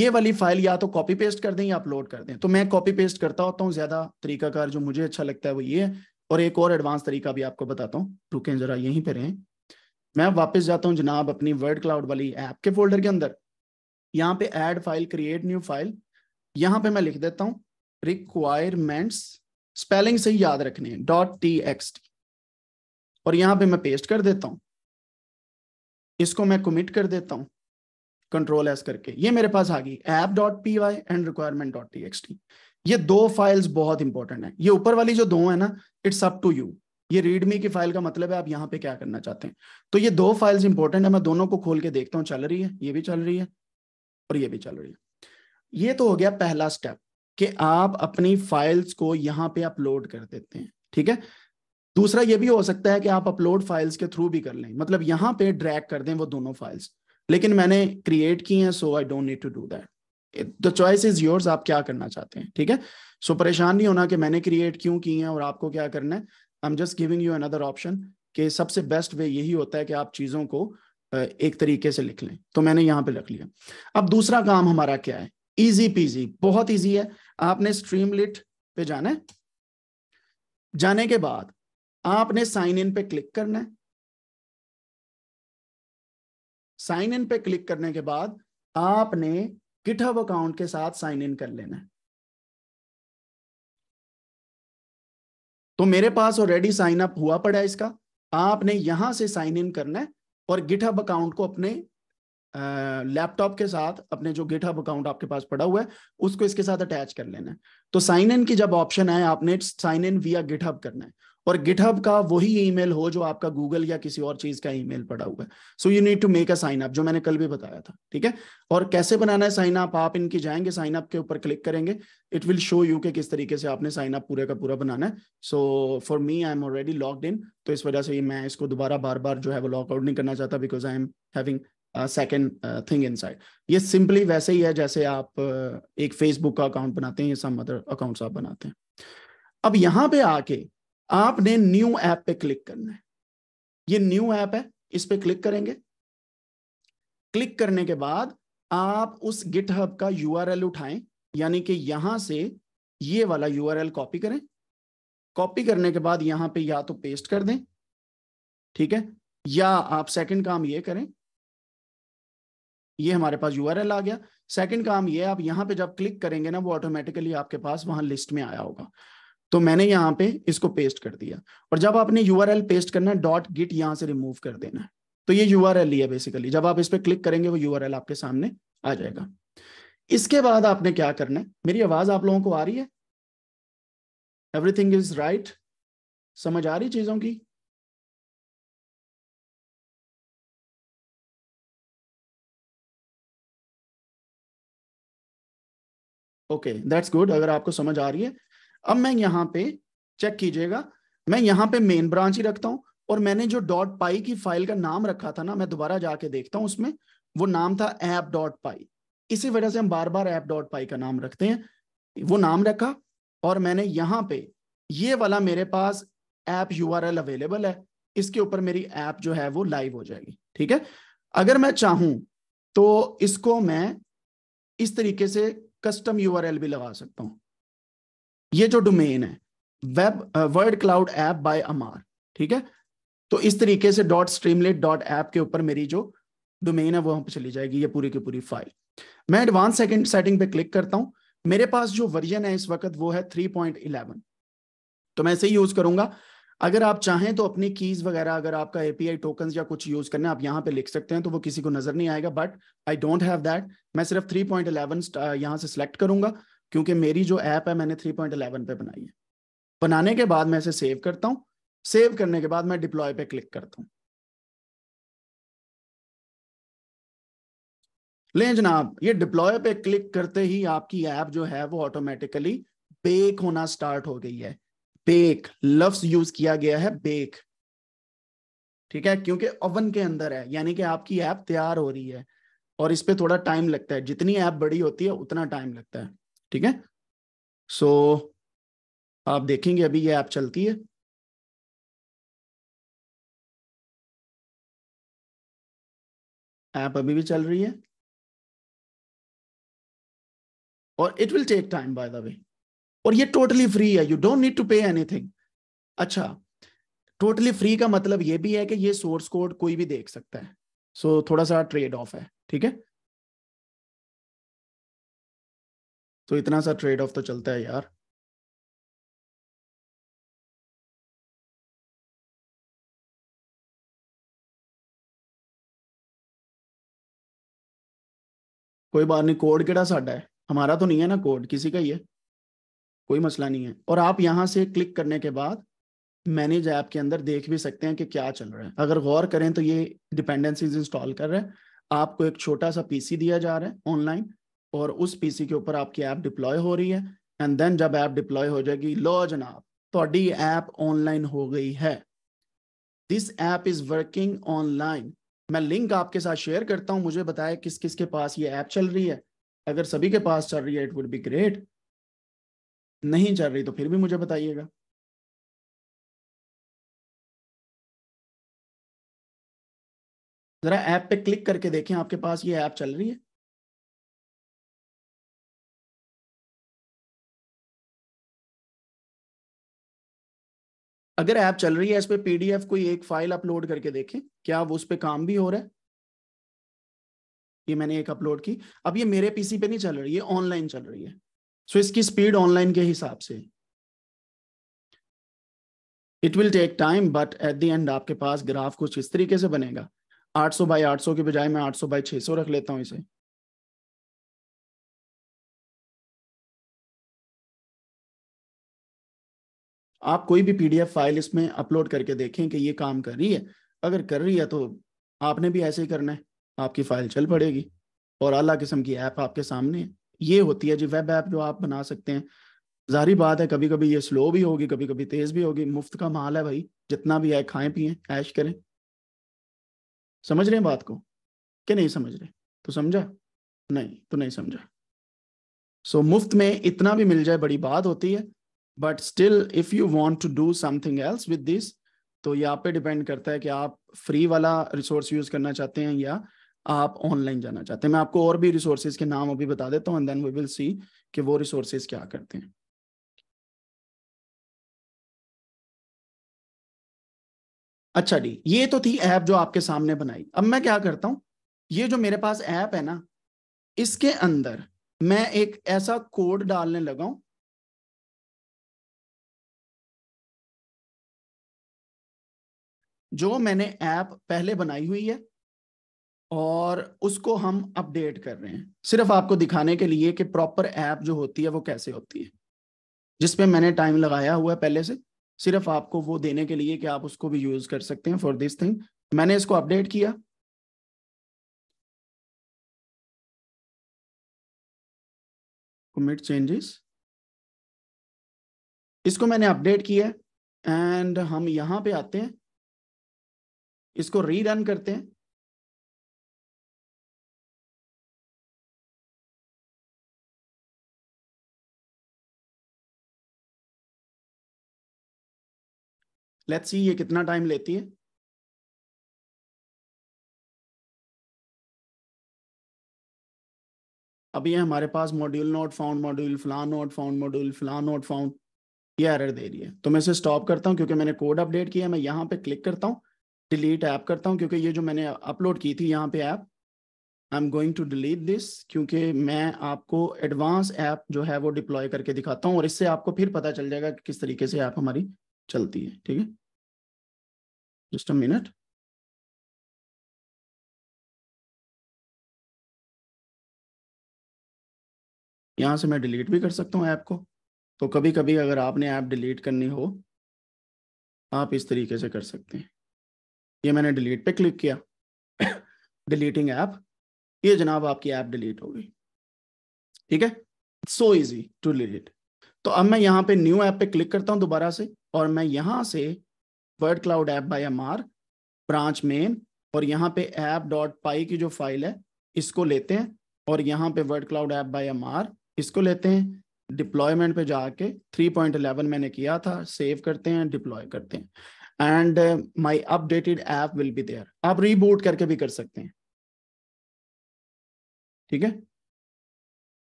ये वाली फाइल या तो कॉपी पेस्ट कर दें या अपलोड कर दें तो मैं कॉपी पेस्ट करता होता हूँ ज्यादा तरीकाकार जो मुझे अच्छा लगता है वो ये है और एक और एडवांस तरीका भी आपको बताता हूँ रुकें जरा यहीं पर रहें मैं वापस जाता हूँ जनाब अपनी वर्ड क्लाउड वाली ऐप के फोल्डर के अंदर यहाँ पे add file create new file यहां पे मैं लिख देता हूं रिक्वायरमेंट्स स्पेलिंग से याद रखने डॉट टी एक्स टी और यहां पे मैं पेस्ट कर देता हूं इसको मैं कमिट कर देता हूं कंट्रोल एस करके ये मेरे पास आ गई app dot P Y and requirement dot T X T ये दो फाइल्स बहुत इंपॉर्टेंट है ये ऊपर वाली जो दो है ना इट्स अप टू यू ये रीडमी की फाइल का मतलब है आप यहाँ पे क्या करना चाहते हैं तो ये दो फाइल्स इंपॉर्टेंट है मैं दोनों को खोल के देखता हूँ चल रही है ये भी चल रही है और ये भी चल रही है ये तो हो गया पहला स्टेप कि आप अपनी फाइल्स को यहां पे अपलोड कर देते हैं ठीक है दूसरा ये भी हो सकता है कि आप अपलोड फाइल्स के थ्रू भी कर लें मतलब यहां पे ड्रैग कर दें वो दोनों फाइल्स लेकिन मैंने क्रिएट की हैं so I don't need to do that the choice is yours आप क्या करना चाहते हैं ठीक है सो so, परेशान नहीं होना कि मैंने क्रिएट क्यों की हैं और आपको क्या करना है I am just giving you another option कि सबसे बेस्ट वे यही होता है कि आप चीज़ों को एक तरीके से लिख लें तो मैंने यहां पे रख लिया अब दूसरा काम हमारा क्या है इजी पीजी बहुत इजी है आपने स्ट्रीम लिट पे जाना है जाने के बाद आपने साइन इन पे क्लिक करना है साइन इन पे क्लिक करने के बाद आपने गिटहब अकाउंट के साथ साइन इन कर लेना है तो मेरे पास ऑलरेडी साइन अप हुआ पड़ा है इसका आपने यहां से साइन इन करना है और गिटहब अकाउंट को अपने लैपटॉप के साथ अपने जो गिटहब अकाउंट आपके पास पड़ा हुआ है उसको इसके साथ अटैच कर लेना है तो साइन इन की जब ऑप्शन है आपने साइन इन विया गिटहब करना है और गिटहब का वही ईमेल हो जो आपका गूगल या किसी और चीज का ईमेल पड़ा हुआ है so you need to make a sign up जो मैंने कल भी बताया था ठीक है और कैसे बनाना है साइन अप आप इनकी जाएंगे साइन अप के ऊपर क्लिक करेंगे इट विल शो यू के किस तरीके से आपने साइन अप पूरे का पूरा बनाना है so for me I am already logged in तो इस वजह से मैं इसको दोबारा बार बार जो है वो लॉग आउट नहीं करना चाहता because I am having second thing inside ये सिंपली वैसे ही है जैसे आप uh, एक फेसबुक का अकाउंट बनाते हैं या सम अदर अकाउंट्स आप बनाते हैं अब यहां पे आके आपने न्यू ऐप पे क्लिक करना है ये न्यू ऐप है इस पे क्लिक करेंगे क्लिक करने के बाद आप उस गिटहब का यू उठाएं यानी कि यहां से ये वाला यू कॉपी करें कॉपी करने के बाद यहां पे या तो पेस्ट कर दें ठीक है या आप सेकंड काम ये करें ये हमारे पास यू आ गया सेकेंड काम ये आप यहाँ पे जब क्लिक करेंगे ना वो ऑटोमेटिकली आपके पास वहां लिस्ट में आया होगा तो मैंने यहाँ पे इसको पेस्ट कर दिया और जब आपने यू पेस्ट करना है डॉट गिट यहाँ से रिमूव कर देना है तो ये यू ही है बेसिकली जब आप इस पर क्लिक करेंगे वो यू आपके सामने आ जाएगा इसके बाद आपने क्या करना है मेरी आवाज आप लोगों को आ रही है एवरीथिंग इज राइट समझ आ रही चीजों की ओके दैट्स गुड अगर आपको समझ आ रही है अब मैं यहाँ पे चेक कीजिएगा मैं यहाँ पे मेन ब्रांच ही रखता हूँ और मैंने जो डॉट पाई की फाइल का नाम रखा था ना मैं दोबारा जाके देखता हूँ उसमें वो नाम था ऐप डॉट पाई इसी वजह से हम बार बार ऐप डॉट पाई का नाम रखते हैं वो नाम रखा और मैंने यहाँ पे ये वाला मेरे पास ऐप यू अवेलेबल है इसके ऊपर मेरी ऐप जो है वो लाइव हो जाएगी ठीक है अगर मैं चाहूं तो इसको मैं इस तरीके से कस्टम यू भी लगा सकता हूं ये जो डोमेन है web word cloud app by अमार ठीक है तो इस तरीके से डॉट स्ट्रीमलेट डॉट ऐप के ऊपर मेरी जो डोमेन है वो वहां पर चली जाएगी ये पूरी की पूरी फाइल मैं एडवांस सेकंड सेटिंग पे क्लिक करता हूं मेरे पास जो वर्जन है इस वक्त वो है 3.11 तो मैं इसे यूज करूंगा अगर आप चाहें तो अपनी कीज वगैरह अगर आपका एपीआई टोकन या कुछ यूज करना आप यहाँ पे लिख सकते हैं तो वो किसी को नजर नहीं आएगा but I don't have that मैं सिर्फ 3.11 पॉइंट यहाँ से सिलेक्ट करूंगा क्योंकि मेरी जो ऐप है मैंने 3.11 पे बनाई है बनाने के बाद मैं इसे सेव करता हूँ सेव करने के बाद मैं डिप्लॉय पे क्लिक करता हूँ ले जनाब ये डिप्लॉय पे क्लिक करते ही आपकी ऐप जो है वो ऑटोमेटिकली बेक होना स्टार्ट हो गई है बेक लफ्स यूज किया गया है बेक ठीक है क्योंकि ओवन के अंदर है यानी कि आपकी ऐप तैयार हो रही है और इस पे थोड़ा टाइम लगता है जितनी ऐप बड़ी होती है उतना टाइम लगता है ठीक है सो so, आप देखेंगे अभी ये ऐप चलती है ऐप अभी भी चल रही है और it will take time by the way और ये टोटली फ्री है you don't need to pay anything अच्छा टोटली फ्री का मतलब ये भी है कि ये सोर्स कोड कोई भी देख सकता है सो so, थोड़ा सा ट्रेड ऑफ है ठीक है तो इतना सा ट्रेड ऑफ तो चलता है यार कोई बात नहीं कोड केड़ा साडा है हमारा तो नहीं है ना कोड किसी का ही है कोई मसला नहीं है और आप यहाँ से क्लिक करने के बाद मैनेज ऐप के अंदर देख भी सकते हैं कि क्या चल रहा है अगर गौर करें तो ये डिपेंडेंसीज इंस्टॉल कर रहे हैं आपको एक छोटा सा पीसी दिया जा रहा है ऑनलाइन और उस पीसी के ऊपर आपकी ऐप डिप्लॉय हो रही है एंड देन जब ऐप डिप्लॉय हो जाएगी लो जनाब थोड़ी ऐप ऑनलाइन हो गई है this app is working online मैं लिंक आपके साथ शेयर करता हूं मुझे बताया किस किस के पास ये ऐप चल रही है अगर सभी के पास चल रही है इट वुड बी ग्रेट नहीं चल रही तो फिर भी मुझे बताइएगा जरा ऐप पे क्लिक करके देखें आपके पास ये ऐप चल रही है अगर ऐप चल रही है इस पर पीडीएफ कोई एक फाइल अपलोड करके देखें क्या वो उस पर काम भी हो रहा है ये मैंने एक अपलोड की अब ये मेरे पीसी पे नहीं चल रही है ऑनलाइन चल रही है सो इसकी स्पीड ऑनलाइन के हिसाब से it will take time but at the end आपके पास ग्राफ कुछ इस तरीके से बनेगा 800 सौ बाई आठ के बजाय मैं 800 सौ बाई छह रख लेता हूं इसे आप कोई भी पीडीएफ फाइल इसमें अपलोड करके देखें कि ये काम कर रही है अगर कर रही है तो आपने भी ऐसे ही करना है आपकी फाइल चल पड़ेगी और अला किस्म की ऐप आपके सामने है ये होती है जी वेब ऐप जो आप बना सकते हैं जारी बात है कभी कभी ये स्लो भी होगी कभी कभी तेज भी होगी मुफ्त का माल है भाई जितना भी है खाएं पिए ऐश करें समझ रहे हैं बात को कि नहीं समझ रहे तो समझा नहीं तो नहीं समझा सो so, मुफ्त में इतना भी मिल जाए बड़ी बात होती है but still if you want to do something else with this तो ये आप पे डिपेंड करता है कि आप फ्री वाला रिसोर्स यूज करना चाहते हैं या आप ऑनलाइन जाना चाहते हैं मैं आपको और भी रिसोर्सेज के नाम अभी बता देता हूँ and then we will see कि वो रिसोर्सेज क्या करते हैं अच्छा डी ये तो थी ऐप जो आपके सामने बनाई अब मैं क्या करता हूँ ये जो मेरे पास ऐप है ना इसके अंदर मैं एक ऐसा कोड डालने लगा जो मैंने ऐप पहले बनाई हुई है और उसको हम अपडेट कर रहे हैं सिर्फ आपको दिखाने के लिए कि प्रॉपर ऐप जो होती है वो कैसे होती है जिसपे मैंने टाइम लगाया हुआ है पहले से सिर्फ आपको वो देने के लिए कि आप उसको भी यूज कर सकते हैं फॉर दिस थिंग मैंने इसको अपडेट किया कमिट चेंजेस इसको मैंने अपडेट किया एंड हम यहां पे आते हैं इसको रीरन करते हैं लेट्स सी ये कितना टाइम लेती है अभी ये हमारे पास मॉड्यूल नोट फाउंड मॉड्यूल फलान नोट फाउंड मॉड्यूल फ्ला नोट फाउंड ये एरर दे रही है तो मैं इसे स्टॉप करता हूँ क्योंकि मैंने कोड अपडेट किया मैं यहाँ पे क्लिक करता हूँ डिलीट ऐप करता हूँ क्योंकि ये जो मैंने अपलोड की थी यहाँ पे app I am going to delete this क्योंकि मैं आपको एडवांस ऐप जो है वो डिप्लॉय करके दिखाता हूँ और इससे आपको फिर पता चल जाएगा कि किस तरीके से ऐप हमारी चलती है ठीक है जस्ट अ मिनट यहां से मैं डिलीट भी कर सकता हूँ ऐप को तो कभी कभी अगर आपने ऐप डिलीट करनी हो आप इस तरीके से कर सकते हैं ये मैंने डिलीट पे क्लिक किया डिलीटिंग ऐप ये जनाब आपकी ऐप डिलीट हो गई ठीक है सो इजी टू डिलीट तो अब मैं यहाँ पे न्यू ऐप पे क्लिक करता हूँ दोबारा से और मैं यहाँ से word cloud app by M branch main और यहाँ पे ऐप डॉट पाई की जो फाइल है इसको लेते हैं और यहाँ पे word cloud app by M इसको लेते हैं डिप्लॉयमेंट पे जाके 3.11 मैंने किया था सेव करते हैं डिप्लॉय करते हैं and my updated app will be there आप रीबूट करके भी कर सकते हैं ठीक है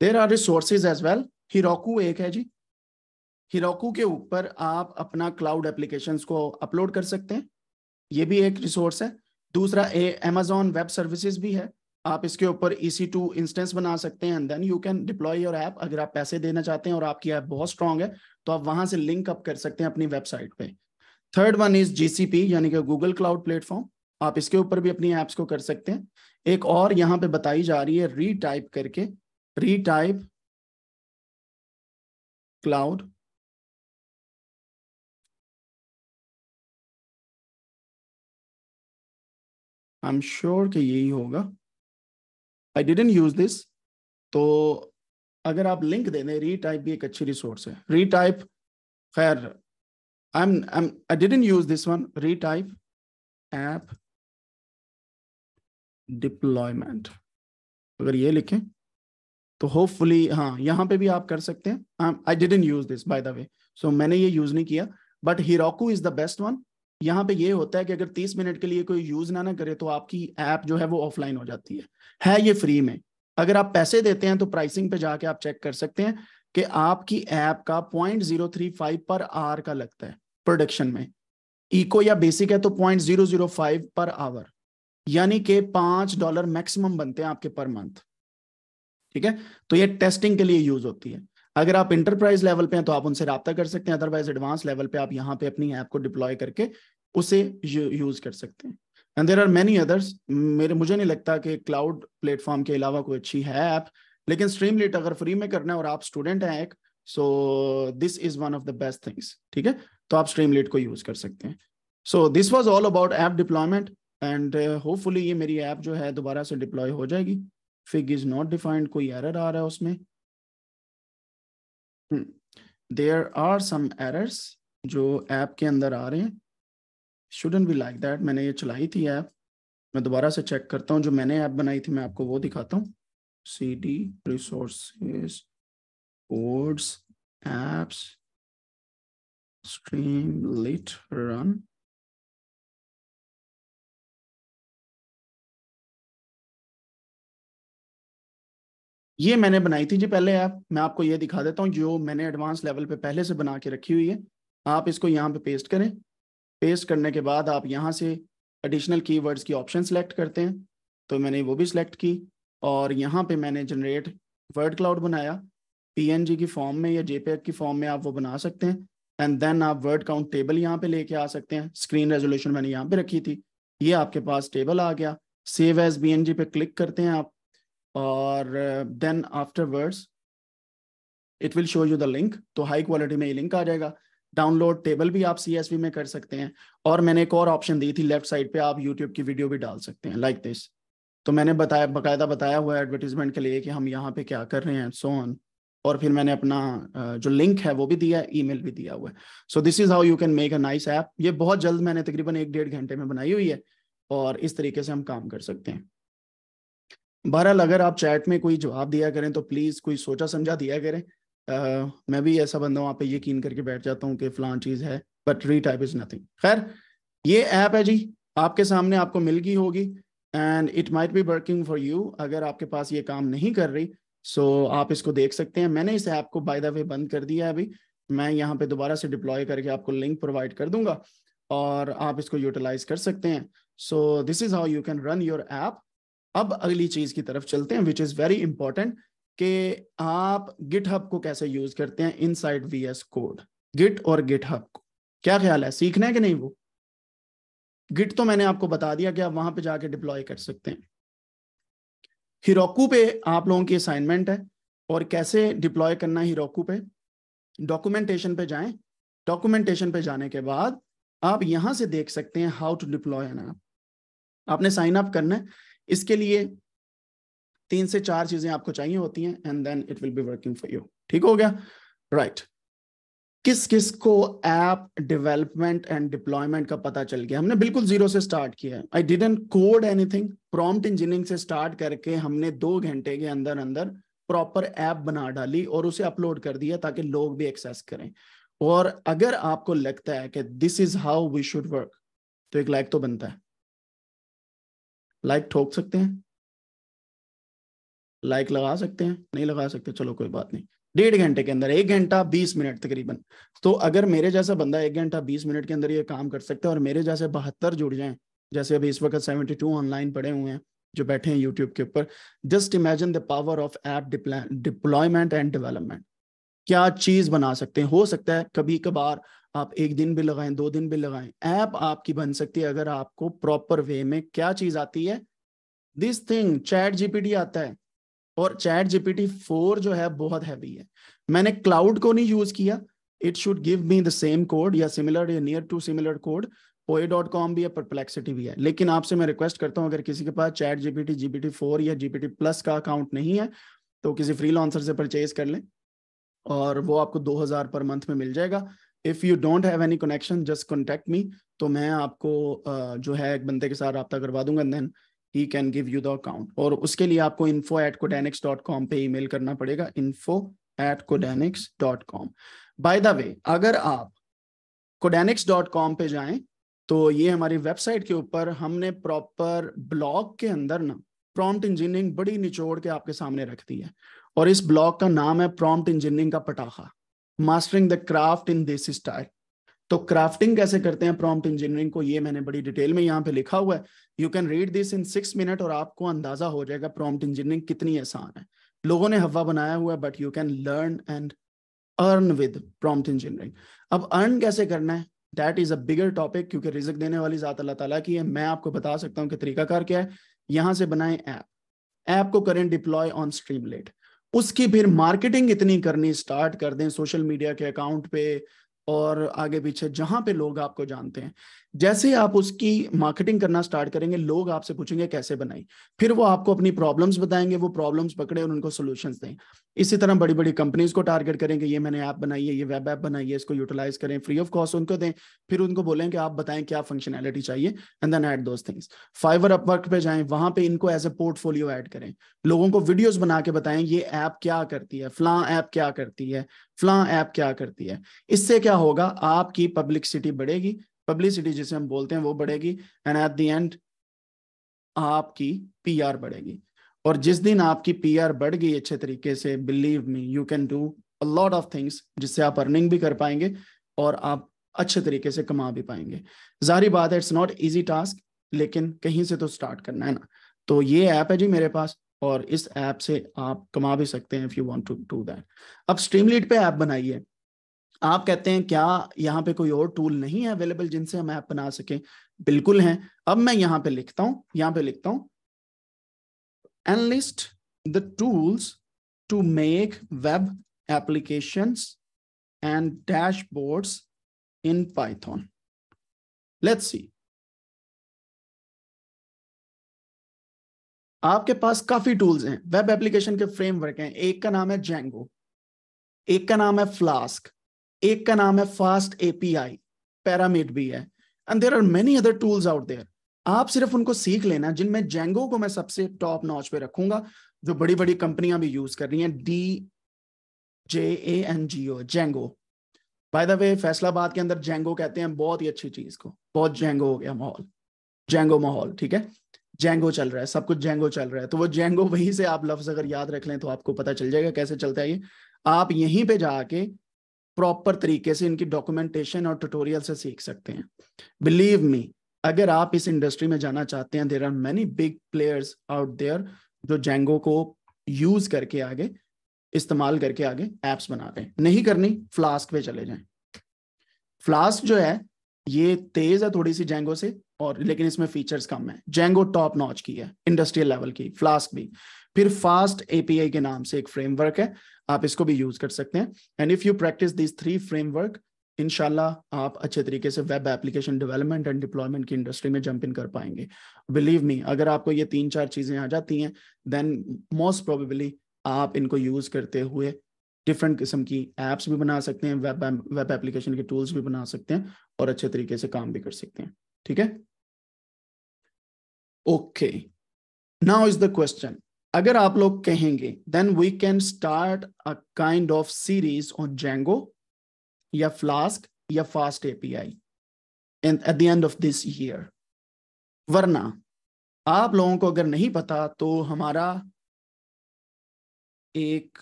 there are resources as well Heroku एक है जी हिरोकू के ऊपर आप अपना क्लाउड एप्लीकेशन को अपलोड कर सकते हैं ये भी एक रिसोर्स है दूसरा ए अमेजोन वेब सर्विसेज भी है आप इसके ऊपर ई सी टू इंस्टेंस बना सकते हैं and then you can deploy your app अगर आप पैसे देना चाहते हैं और आपकी ऐप बहुत स्ट्रांग है तो आप वहां से लिंक अप कर सकते हैं अपनी वेबसाइट पे थर्ड वन इज जीसीपी यानी कि गूगल क्लाउड प्लेटफॉर्म आप इसके ऊपर भी अपनी ऐप्स को कर सकते हैं एक और यहाँ पे बताई जा रही है रीटाइप करके retype cloud I am sure कि यही होगा आई डिडेंट यूज दिस तो अगर आप लिंक दे दें रीटाइप भी एक अच्छी रिसोर्स है रीटाइप खैर I am I I didn't use this one retype app deployment अगर ये लिखें तो होपफुली हाँ यहाँ पे भी आप कर सकते हैं I didn't use this by the way so मैंने ये यूज नहीं किया but Heroku is the best one यहाँ पे ये होता है कि अगर 30 मिनट के लिए कोई यूज ना ना करे तो आपकी ऐप जो है वो ऑफलाइन हो जाती है है ये फ्री में अगर आप पैसे देते हैं तो प्राइसिंग पे जाके आप चेक कर सकते हैं कि आपकी ऐप का point zero three five per hour का लगता है प्रोडक्शन में इको या बेसिक है तो point zero zero five per hour यानी कि पांच डॉलर मैक्सिमम बनते हैं आपके पर मंथ ठीक है तो ये टेस्टिंग के लिए यूज होती है अगर आप इंटरप्राइज लेवल पे हैं तो आप उनसे रब्ता कर सकते हैं अदरवाइज एडवांस लेवल पे आप यहाँ पे अपनी ऐप को डिप्लॉय करके उसे यूज कर सकते हैं and there are many others मेरे मुझे नहीं लगता कि क्लाउड प्लेटफॉर्म के अलावा कोई अच्छी है ऐप लेकिन स्ट्रीम लिट अगर फ्री में करना है और आप स्टूडेंट हैं एक so this is one of the best things ठीक है तो आप स्ट्रीम लिट को यूज कर सकते हैं so this was all about app deployment and hopefully ये मेरी ऐप जो है दोबारा से डिप्लॉय हो जाएगी fig is not defined कोई error आ रहा है उसमें hmm. there are some errors जो ऐप के अंदर आ रहे हैं shouldn't be like that मैंने ये चलाई थी ऐप मैं दोबारा से चेक करता हूँ जो मैंने ऐप बनाई थी मैं आपको वो दिखाता हूँ C D resources codes apps Streamlit run ये मैंने बनाई थी जी पहले आप मैं आपको ये दिखा देता हूँ जो मैंने एडवांस लेवल पे पहले से बना के रखी हुई है आप इसको यहाँ पे पेस्ट करें पेस्ट करने के बाद आप यहाँ से एडिशनल कीवर्ड्स की ऑप्शन सेलेक्ट करते हैं तो मैंने वो भी सिलेक्ट की और यहाँ पे मैंने जनरेट वर्ड क्लाउड बनाया पी की फॉर्म में या जे की फॉर्म में आप वो बना सकते हैं एंड देन आप वर्ड काउंट टेबल यहाँ पे लेके आ सकते हैं स्क्रीन रेजोल्यूशन मैंने यहाँ पे रखी थी ये आपके पास टेबल आ गया सेव एज बी पे क्लिक करते हैं आप और then afterwards it will show you the link तो हाई क्वालिटी में ये लिंक आ जाएगा डाउनलोड टेबल भी आप सी में कर सकते हैं और मैंने एक और ऑप्शन दी थी लेफ्ट साइड पे आप यूट्यूब की वीडियो भी डाल सकते हैं लाइक like दिस तो मैंने बताया बकायदा बताया हुआ है एडवर्टीजमेंट के लिए कि हम यहाँ पे क्या कर रहे हैं सो so ऑन और फिर मैंने अपना uh, जो लिंक है वो भी दिया है ई भी दिया हुआ है so this is how you can make a nice app ये बहुत जल्द मैंने तकरीबन एक डेढ़ घंटे में बनाई हुई है और इस तरीके से हम काम कर सकते हैं बहरहाल अगर आप चैट में कोई जवाब दिया करें तो प्लीज़ कोई सोचा समझा दिया करें uh, मैं भी ऐसा बंदा हूँ आप पे यकीन करके बैठ जाता हूँ कि फ़लान चीज़ है बट री टाइप इज़ नथिंग खैर ये ऐप है जी आपके सामने आपको मिल गई होगी and it might be working for you अगर आपके पास ये काम नहीं कर रही सो so आप इसको देख सकते हैं मैंने इस ऐप को बाय द वे बंद कर दिया है अभी मैं यहाँ पे दोबारा से डिप्लॉय करके आपको लिंक प्रोवाइड कर दूंगा और आप इसको यूटिलाइज कर सकते हैं so this is how you can run your app अब अगली चीज की तरफ चलते हैं विच इज वेरी इंपॉर्टेंट कि आप गिटहब को कैसे यूज करते हैं inside V S code git और गिटहब को क्या ख्याल है सीखना है कि नहीं वो गिट तो मैंने आपको बता दिया कि आप वहां पे जाके डिप्लॉय कर सकते हैं हिरोकू पे आप लोगों की असाइनमेंट है और कैसे डिप्लॉय करना है हिरोकू पे डॉक्यूमेंटेशन पे जाएं डॉक्यूमेंटेशन पे जाने के बाद आप यहां से देख सकते हैं हाउ टू डिप्लॉय एन आपने साइन अप करना है इसके लिए तीन से चार चीजें आपको चाहिए होती हैं and then it will be working for you ठीक हो गया राइट right. किस किस को ऐप डेवलपमेंट एंड डिप्लॉयमेंट का पता चल गया हमने बिल्कुल जीरो से स्टार्ट किया है I didn't code anything prompt engineering से स्टार्ट करके हमने दो घंटे के अंदर अंदर प्रॉपर ऐप बना डाली और उसे अपलोड कर दिया ताकि लोग भी एक्सेस करें और अगर आपको लगता है कि this is how we should work तो एक लाइक तो बनता है लाइक ठोक सकते हैं लाइक लगा सकते हैं नहीं लगा सकते चलो कोई बात नहीं डेढ़ घंटे के अंदर एक घंटा बीस मिनट तकरीबन तो अगर मेरे जैसा बंदा एक घंटा बीस मिनट के अंदर ये काम कर सकता है और मेरे जैसे बहत्तर जुड़ जाए जैसे अभी इस वक्त सेवेंटी टू ऑनलाइन पड़े हुए हैं जो बैठे हैं यूट्यूब के ऊपर just imagine the power of app deployment and development क्या चीज बना सकते हैं हो सकता है कभी कभार आप एक दिन भी लगाएं दो दिन भी लगाएं ऐप आपकी बन सकती है अगर आपको प्रॉपर वे में क्या चीज आती है दिस थिंग चैट जीपीटी आता है और चैट जीपीटी फोर जो है बहुत हैवी है मैंने क्लाउड को नहीं यूज किया it should give me the same code या सिमिलर या near to similar code Poe dot com भी है परप्लेक्सिटी भी है लेकिन आपसे मैं रिक्वेस्ट करता हूं अगर किसी के पास चैट जीपीटी जीपीटी फोर या जीपीटी प्लस का अकाउंट नहीं है तो किसी फ्री से परचेज कर लें और वो आपको हजार पर मंथ में मिल जाएगा if you don't have any connection just contact me तो मैं आपको uh, जो है एक बंदे के साथ रब्ता करवा दूंगा then he can give you the account और उसके लिए आपको इन्फो एट कोडेनिक्स डॉट कॉम पे ई मेल करना पड़ेगा info at कोडेनिक्स dot com by the way अगर आप कोडेनिक्स डॉट कॉम पे जाए तो ये हमारी वेबसाइट के ऊपर हमने प्रॉपर ब्लॉग के अंदर ना प्रॉम्प्ट इंजीनियरिंग बड़ी निचोड़ के आपके सामने रख दी है और इस ब्लॉग का नाम है प्रॉम्प्ट इंजीनियरिंग का पटाखा mastering the craft in this style तो क्राफ्टिंग कैसे करते हैं प्रॉम्प्ट इंजीनियरिंग को ये मैंने बड़ी डिटेल में यहाँ पे लिखा हुआ है you can read this in six minute और आपको अंदाजा हो जाएगा प्रॉम्प्ट इंजीनियरिंग कितनी आसान है लोगों ने हवा बनाया हुआ है but you can learn and earn with prompt engineering अब अर्न कैसे करना है that is a bigger topic क्योंकि रिजक देने वाली जात अल्लाह तला की है मैं आपको बता सकता हूँ कि तरीकाकार क्या है यहाँ से बनाए ऐप ऐप को करें डिप्लॉय ऑन स्ट्रीम लेट उसकी फिर मार्केटिंग इतनी करनी स्टार्ट कर दें सोशल मीडिया के अकाउंट पे और आगे पीछे जहां पे लोग आपको जानते हैं जैसे आप उसकी मार्केटिंग करना स्टार्ट करेंगे लोग आपसे पूछेंगे कैसे बनाई फिर वो आपको अपनी प्रॉब्लम्स बताएंगे वो प्रॉब्लम्स पकड़े और उनको सोल्यूशन दें इसी तरह बड़ी बड़ी कंपनीज को टारगेट करेंगे ये मैंने ऐप बनाई है ये वेब ऐप बनाई है इसको यूटिलाइज करें फ्री ऑफ कॉस्ट उनको दें फिर उनको बोलें कि आप बताएं क्या फंक्शनैलिटी चाहिए and then add those things Fiverr Upwork पे जाएं वहां पे इनको एज ए पोर्टफोलियो ऐड करें लोगों को वीडियोज बना के बताएं ये ऐप क्या करती है फ्लां ऐप क्या करती है फ्लां ऐप क्या करती है इससे क्या होगा आपकी पब्लिसिटी बढ़ेगी पब्लिसिटी जिसे हम बोलते हैं वो बढ़ेगी एंड एट दी एंड आपकी पीआर बढ़ेगी और जिस दिन आपकी पीआर बढ़ गई अच्छे तरीके से believe me you can do a lot of things जिससे आप अर्निंग भी कर पाएंगे और आप अच्छे तरीके से कमा भी पाएंगे जारी बात है इट्स नॉट इजी टास्क लेकिन कहीं से तो स्टार्ट करना है ना तो ये ऐप है जी मेरे पास और इस ऐप से आप कमा भी सकते हैं if you want to do that अब स्ट्रीमलीड पे ऐप बनाइए आप कहते हैं क्या यहाँ पे कोई और टूल नहीं है अवेलेबल जिनसे हम ऐप बना सकें बिल्कुल है अब मैं यहाँ पे लिखता हूं यहाँ पे लिखता हूं enlist the tools to make web application and dashboards in Python let's see आपके पास काफी टूल्स हैं वेब एप्लीकेशन के फ्रेमवर्क हैं एक का नाम है जेंगो एक का नाम है फ्लास्क एक का नाम है फास्ट एपीआई पैरामेट भी है and there are many other tools out there आप सिर्फ उनको सीख लेना जिनमें जेंगो को मैं सबसे टॉप नॉच पे रखूंगा जो बड़ी बड़ी कंपनियां भी यूज कर रही हैं D J A N G O Django by the way Faisalabad के अंदर जेंगो कहते हैं बहुत ही अच्छी चीज को बहुत जेंगो हो गया माहौल जेंगो माहौल ठीक है जेंगो चल रहा है सब कुछ जेंगो चल रहा है तो वो जेंगो वहीं से आप लफ्ज अगर याद रख लें तो आपको पता चल जाएगा कैसे चलता है ये आप यहीं पे जाके प्रॉपर तरीके से इनकी डॉक्यूमेंटेशन और ट्यूटोरियल से सीख सकते हैं बिलीव मी अगर आप इस इंडस्ट्री में जाना चाहते हैं there are many big players out there जो जेंगो को यूज करके आगे इस्तेमाल करके आगे एप्स बना रहे हैं नहीं करनी फ्लास्क पे चले जाएं फ्लास्क जो है ये तेज है थोड़ी सी जेंगो से और लेकिन इसमें फीचर्स कम है जेंगो टॉप नॉच की है इंडस्ट्रियल लेवल की फ्लास्क भी फिर फास्ट एपीआई के नाम से एक फ्रेमवर्क है आप इसको भी यूज कर सकते हैं and if you practice this three framework इनशाला आप अच्छे तरीके से web application development and deployment की इंडस्ट्री में जंप इन कर पाएंगे बिलीव मी अगर आपको ये तीन चार चीजें आ जाती हैं देन मोस्ट प्रोबेबली आप इनको यूज करते हुए डिफरेंट किस्म की एप्स भी बना सकते हैं वेब वेब एप्लीकेशन के टूल्स भी बना सकते हैं और अच्छे तरीके से काम भी कर सकते हैं ठीक है okay now is the question अगर आप लोग कहेंगे then we can start a kind of series on Django या फ्लास्क या fast API and at the end of this year वरना आप लोगों को अगर नहीं पता तो हमारा एक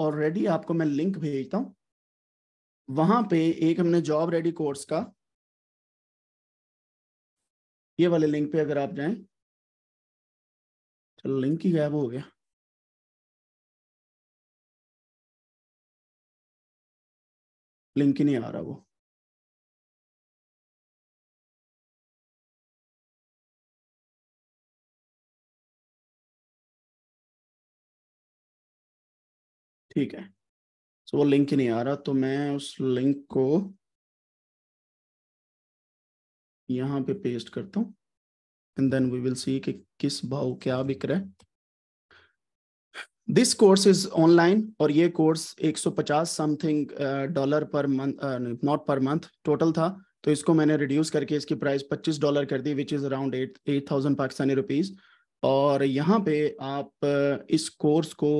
ऑलरेडी आपको मैं लिंक भेजता हूँ वहां पे एक हमने जॉब रेडी कोर्स का ये वाले लिंक पे अगर आप जाएं चलो लिंक ही गायब हो गया लिंक ही नहीं आ रहा वो ठीक है सो तो वो लिंक ही नहीं आ रहा तो मैं उस लिंक को यहाँ पे पेस्ट करता हूँ and then we will see कि किस भाव क्या बिक रहा है दिस कोर्स इज ऑनलाइन और ये course 150 something dollar per month not per month total था तो इसको मैंने रिड्यूस करके इसकी प्राइस 25 डॉलर कर दी which is around eight eight thousand Pakistani rupees और यहाँ पे आप uh, इस कोर्स को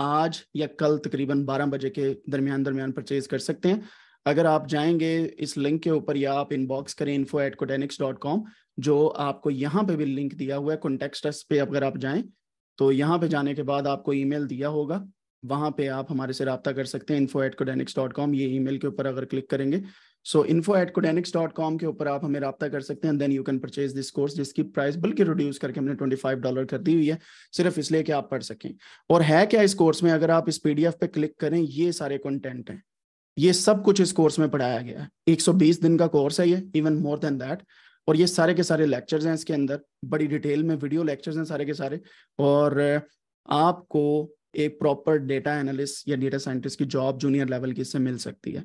आज या कल तकरीबन 12 बजे के दरमियान दरमियान परचेज कर सकते हैं अगर आप जाएंगे इस लिंक के ऊपर या आप इनबॉक्स करें info at Codenics dot com जो आपको यहाँ पे भी लिंक दिया हुआ है कॉन्टेक्स्ट पे अगर आप जाएं तो यहाँ पे जाने के बाद आपको ईमेल दिया होगा वहाँ पे आप हमारे से रबता कर सकते हैं इन्फो एट कोडेनिक्स डॉट कॉम ये ईमेल के ऊपर अगर क्लिक करेंगे so info at कोडेनिक्स dot com के ऊपर आप हमें रब्ता कर सकते हैं then you can purchase this course जिसकी प्राइस बल्कि रिड्यूस करके हमने ट्वेंटी फाइव डॉलर कर दी हुई है सिर्फ इसलिए कि आप पढ़ सकें और है क्या इस कोर्स में अगर आप इस पी डी एफ पे क्लिक करें ये सारे कंटेंट हैं ये सब कुछ इस कोर्स में पढ़ाया गया है एक सौ बीस दिन का कोर्स है ये इवन मोर देन दैट और ये सारे के सारे लेक्चर्स हैं इसके अंदर बड़ी डिटेल में वीडियो लेक्चर्स हैं सारे के सारे और आपको एक प्रॉपर डेटा एनालिस्ट या डेटा साइंटिस्ट की जॉब जूनियर लेवल की इससे मिल सकती है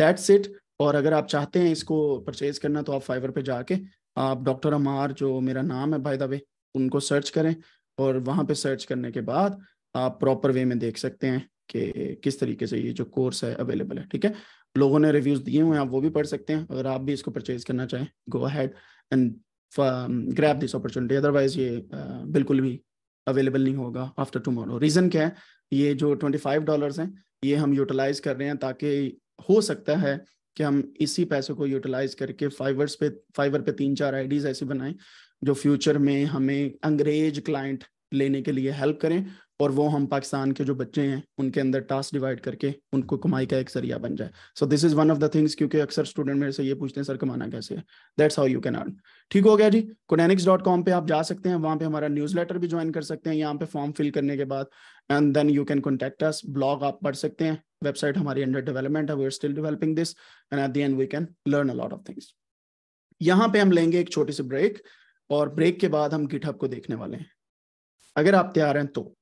दैट्स इट और अगर आप चाहते हैं इसको परचेज करना तो आप फाइवर पे जाके आप डॉक्टर अमार जो मेरा नाम है बाय द वे उनको सर्च करें और वहाँ पे सर्च करने के बाद आप प्रॉपर वे में देख सकते हैं कि किस तरीके से ये जो कोर्स है अवेलेबल है ठीक है लोगों ने रिव्यूज़ दिए हुए हैं आप वो भी पढ़ सकते हैं अगर आप भी इसको परचेज करना चाहें go ahead and grab this opportunity otherwise ये बिल्कुल भी अवेलेबल नहीं होगा आफ्टर टमोरो रीज़न क्या है ये जो ट्वेंटी फाइव डॉलर्स हैं ये हम यूटिलाइज कर रहे हैं ताकि हो सकता है कि हम इसी पैसे को यूटिलाइज करके फाइवर्स पे फाइवर पे तीन चार आईडीज ऐसे बनाएं जो फ्यूचर में हमें अंग्रेज क्लाइंट लेने के लिए हेल्प करें और वो हम पाकिस्तान के जो बच्चे हैं उनके अंदर टास्क डिवाइड करके उनको कमाई का एक जरिया बन जाए so this is one of the things क्योंकि अक्सर स्टूडेंट मेरे से ये पूछते हैं सर कमाना कैसे है that's how you can earn ठीक हो गया जी कोडेनिक्स डॉट कॉम पर आप जा सकते हैं वहाँ पे हमारा न्यूज लेटर भी ज्वाइन कर सकते हैं यहाँ पे फॉर्म फिल करने के बाद and then you can contact us blog आप पढ़ सकते हैं वेबसाइट हमारी अंडर डेवलपमेंट है we are still developing this and at the end we can learn a lot of things यहाँ पे हम लेंगे एक छोटी सी ब्रेक और ब्रेक के बाद हम गिटहब को देखने वाले हैं अगर आप तैयार हैं तो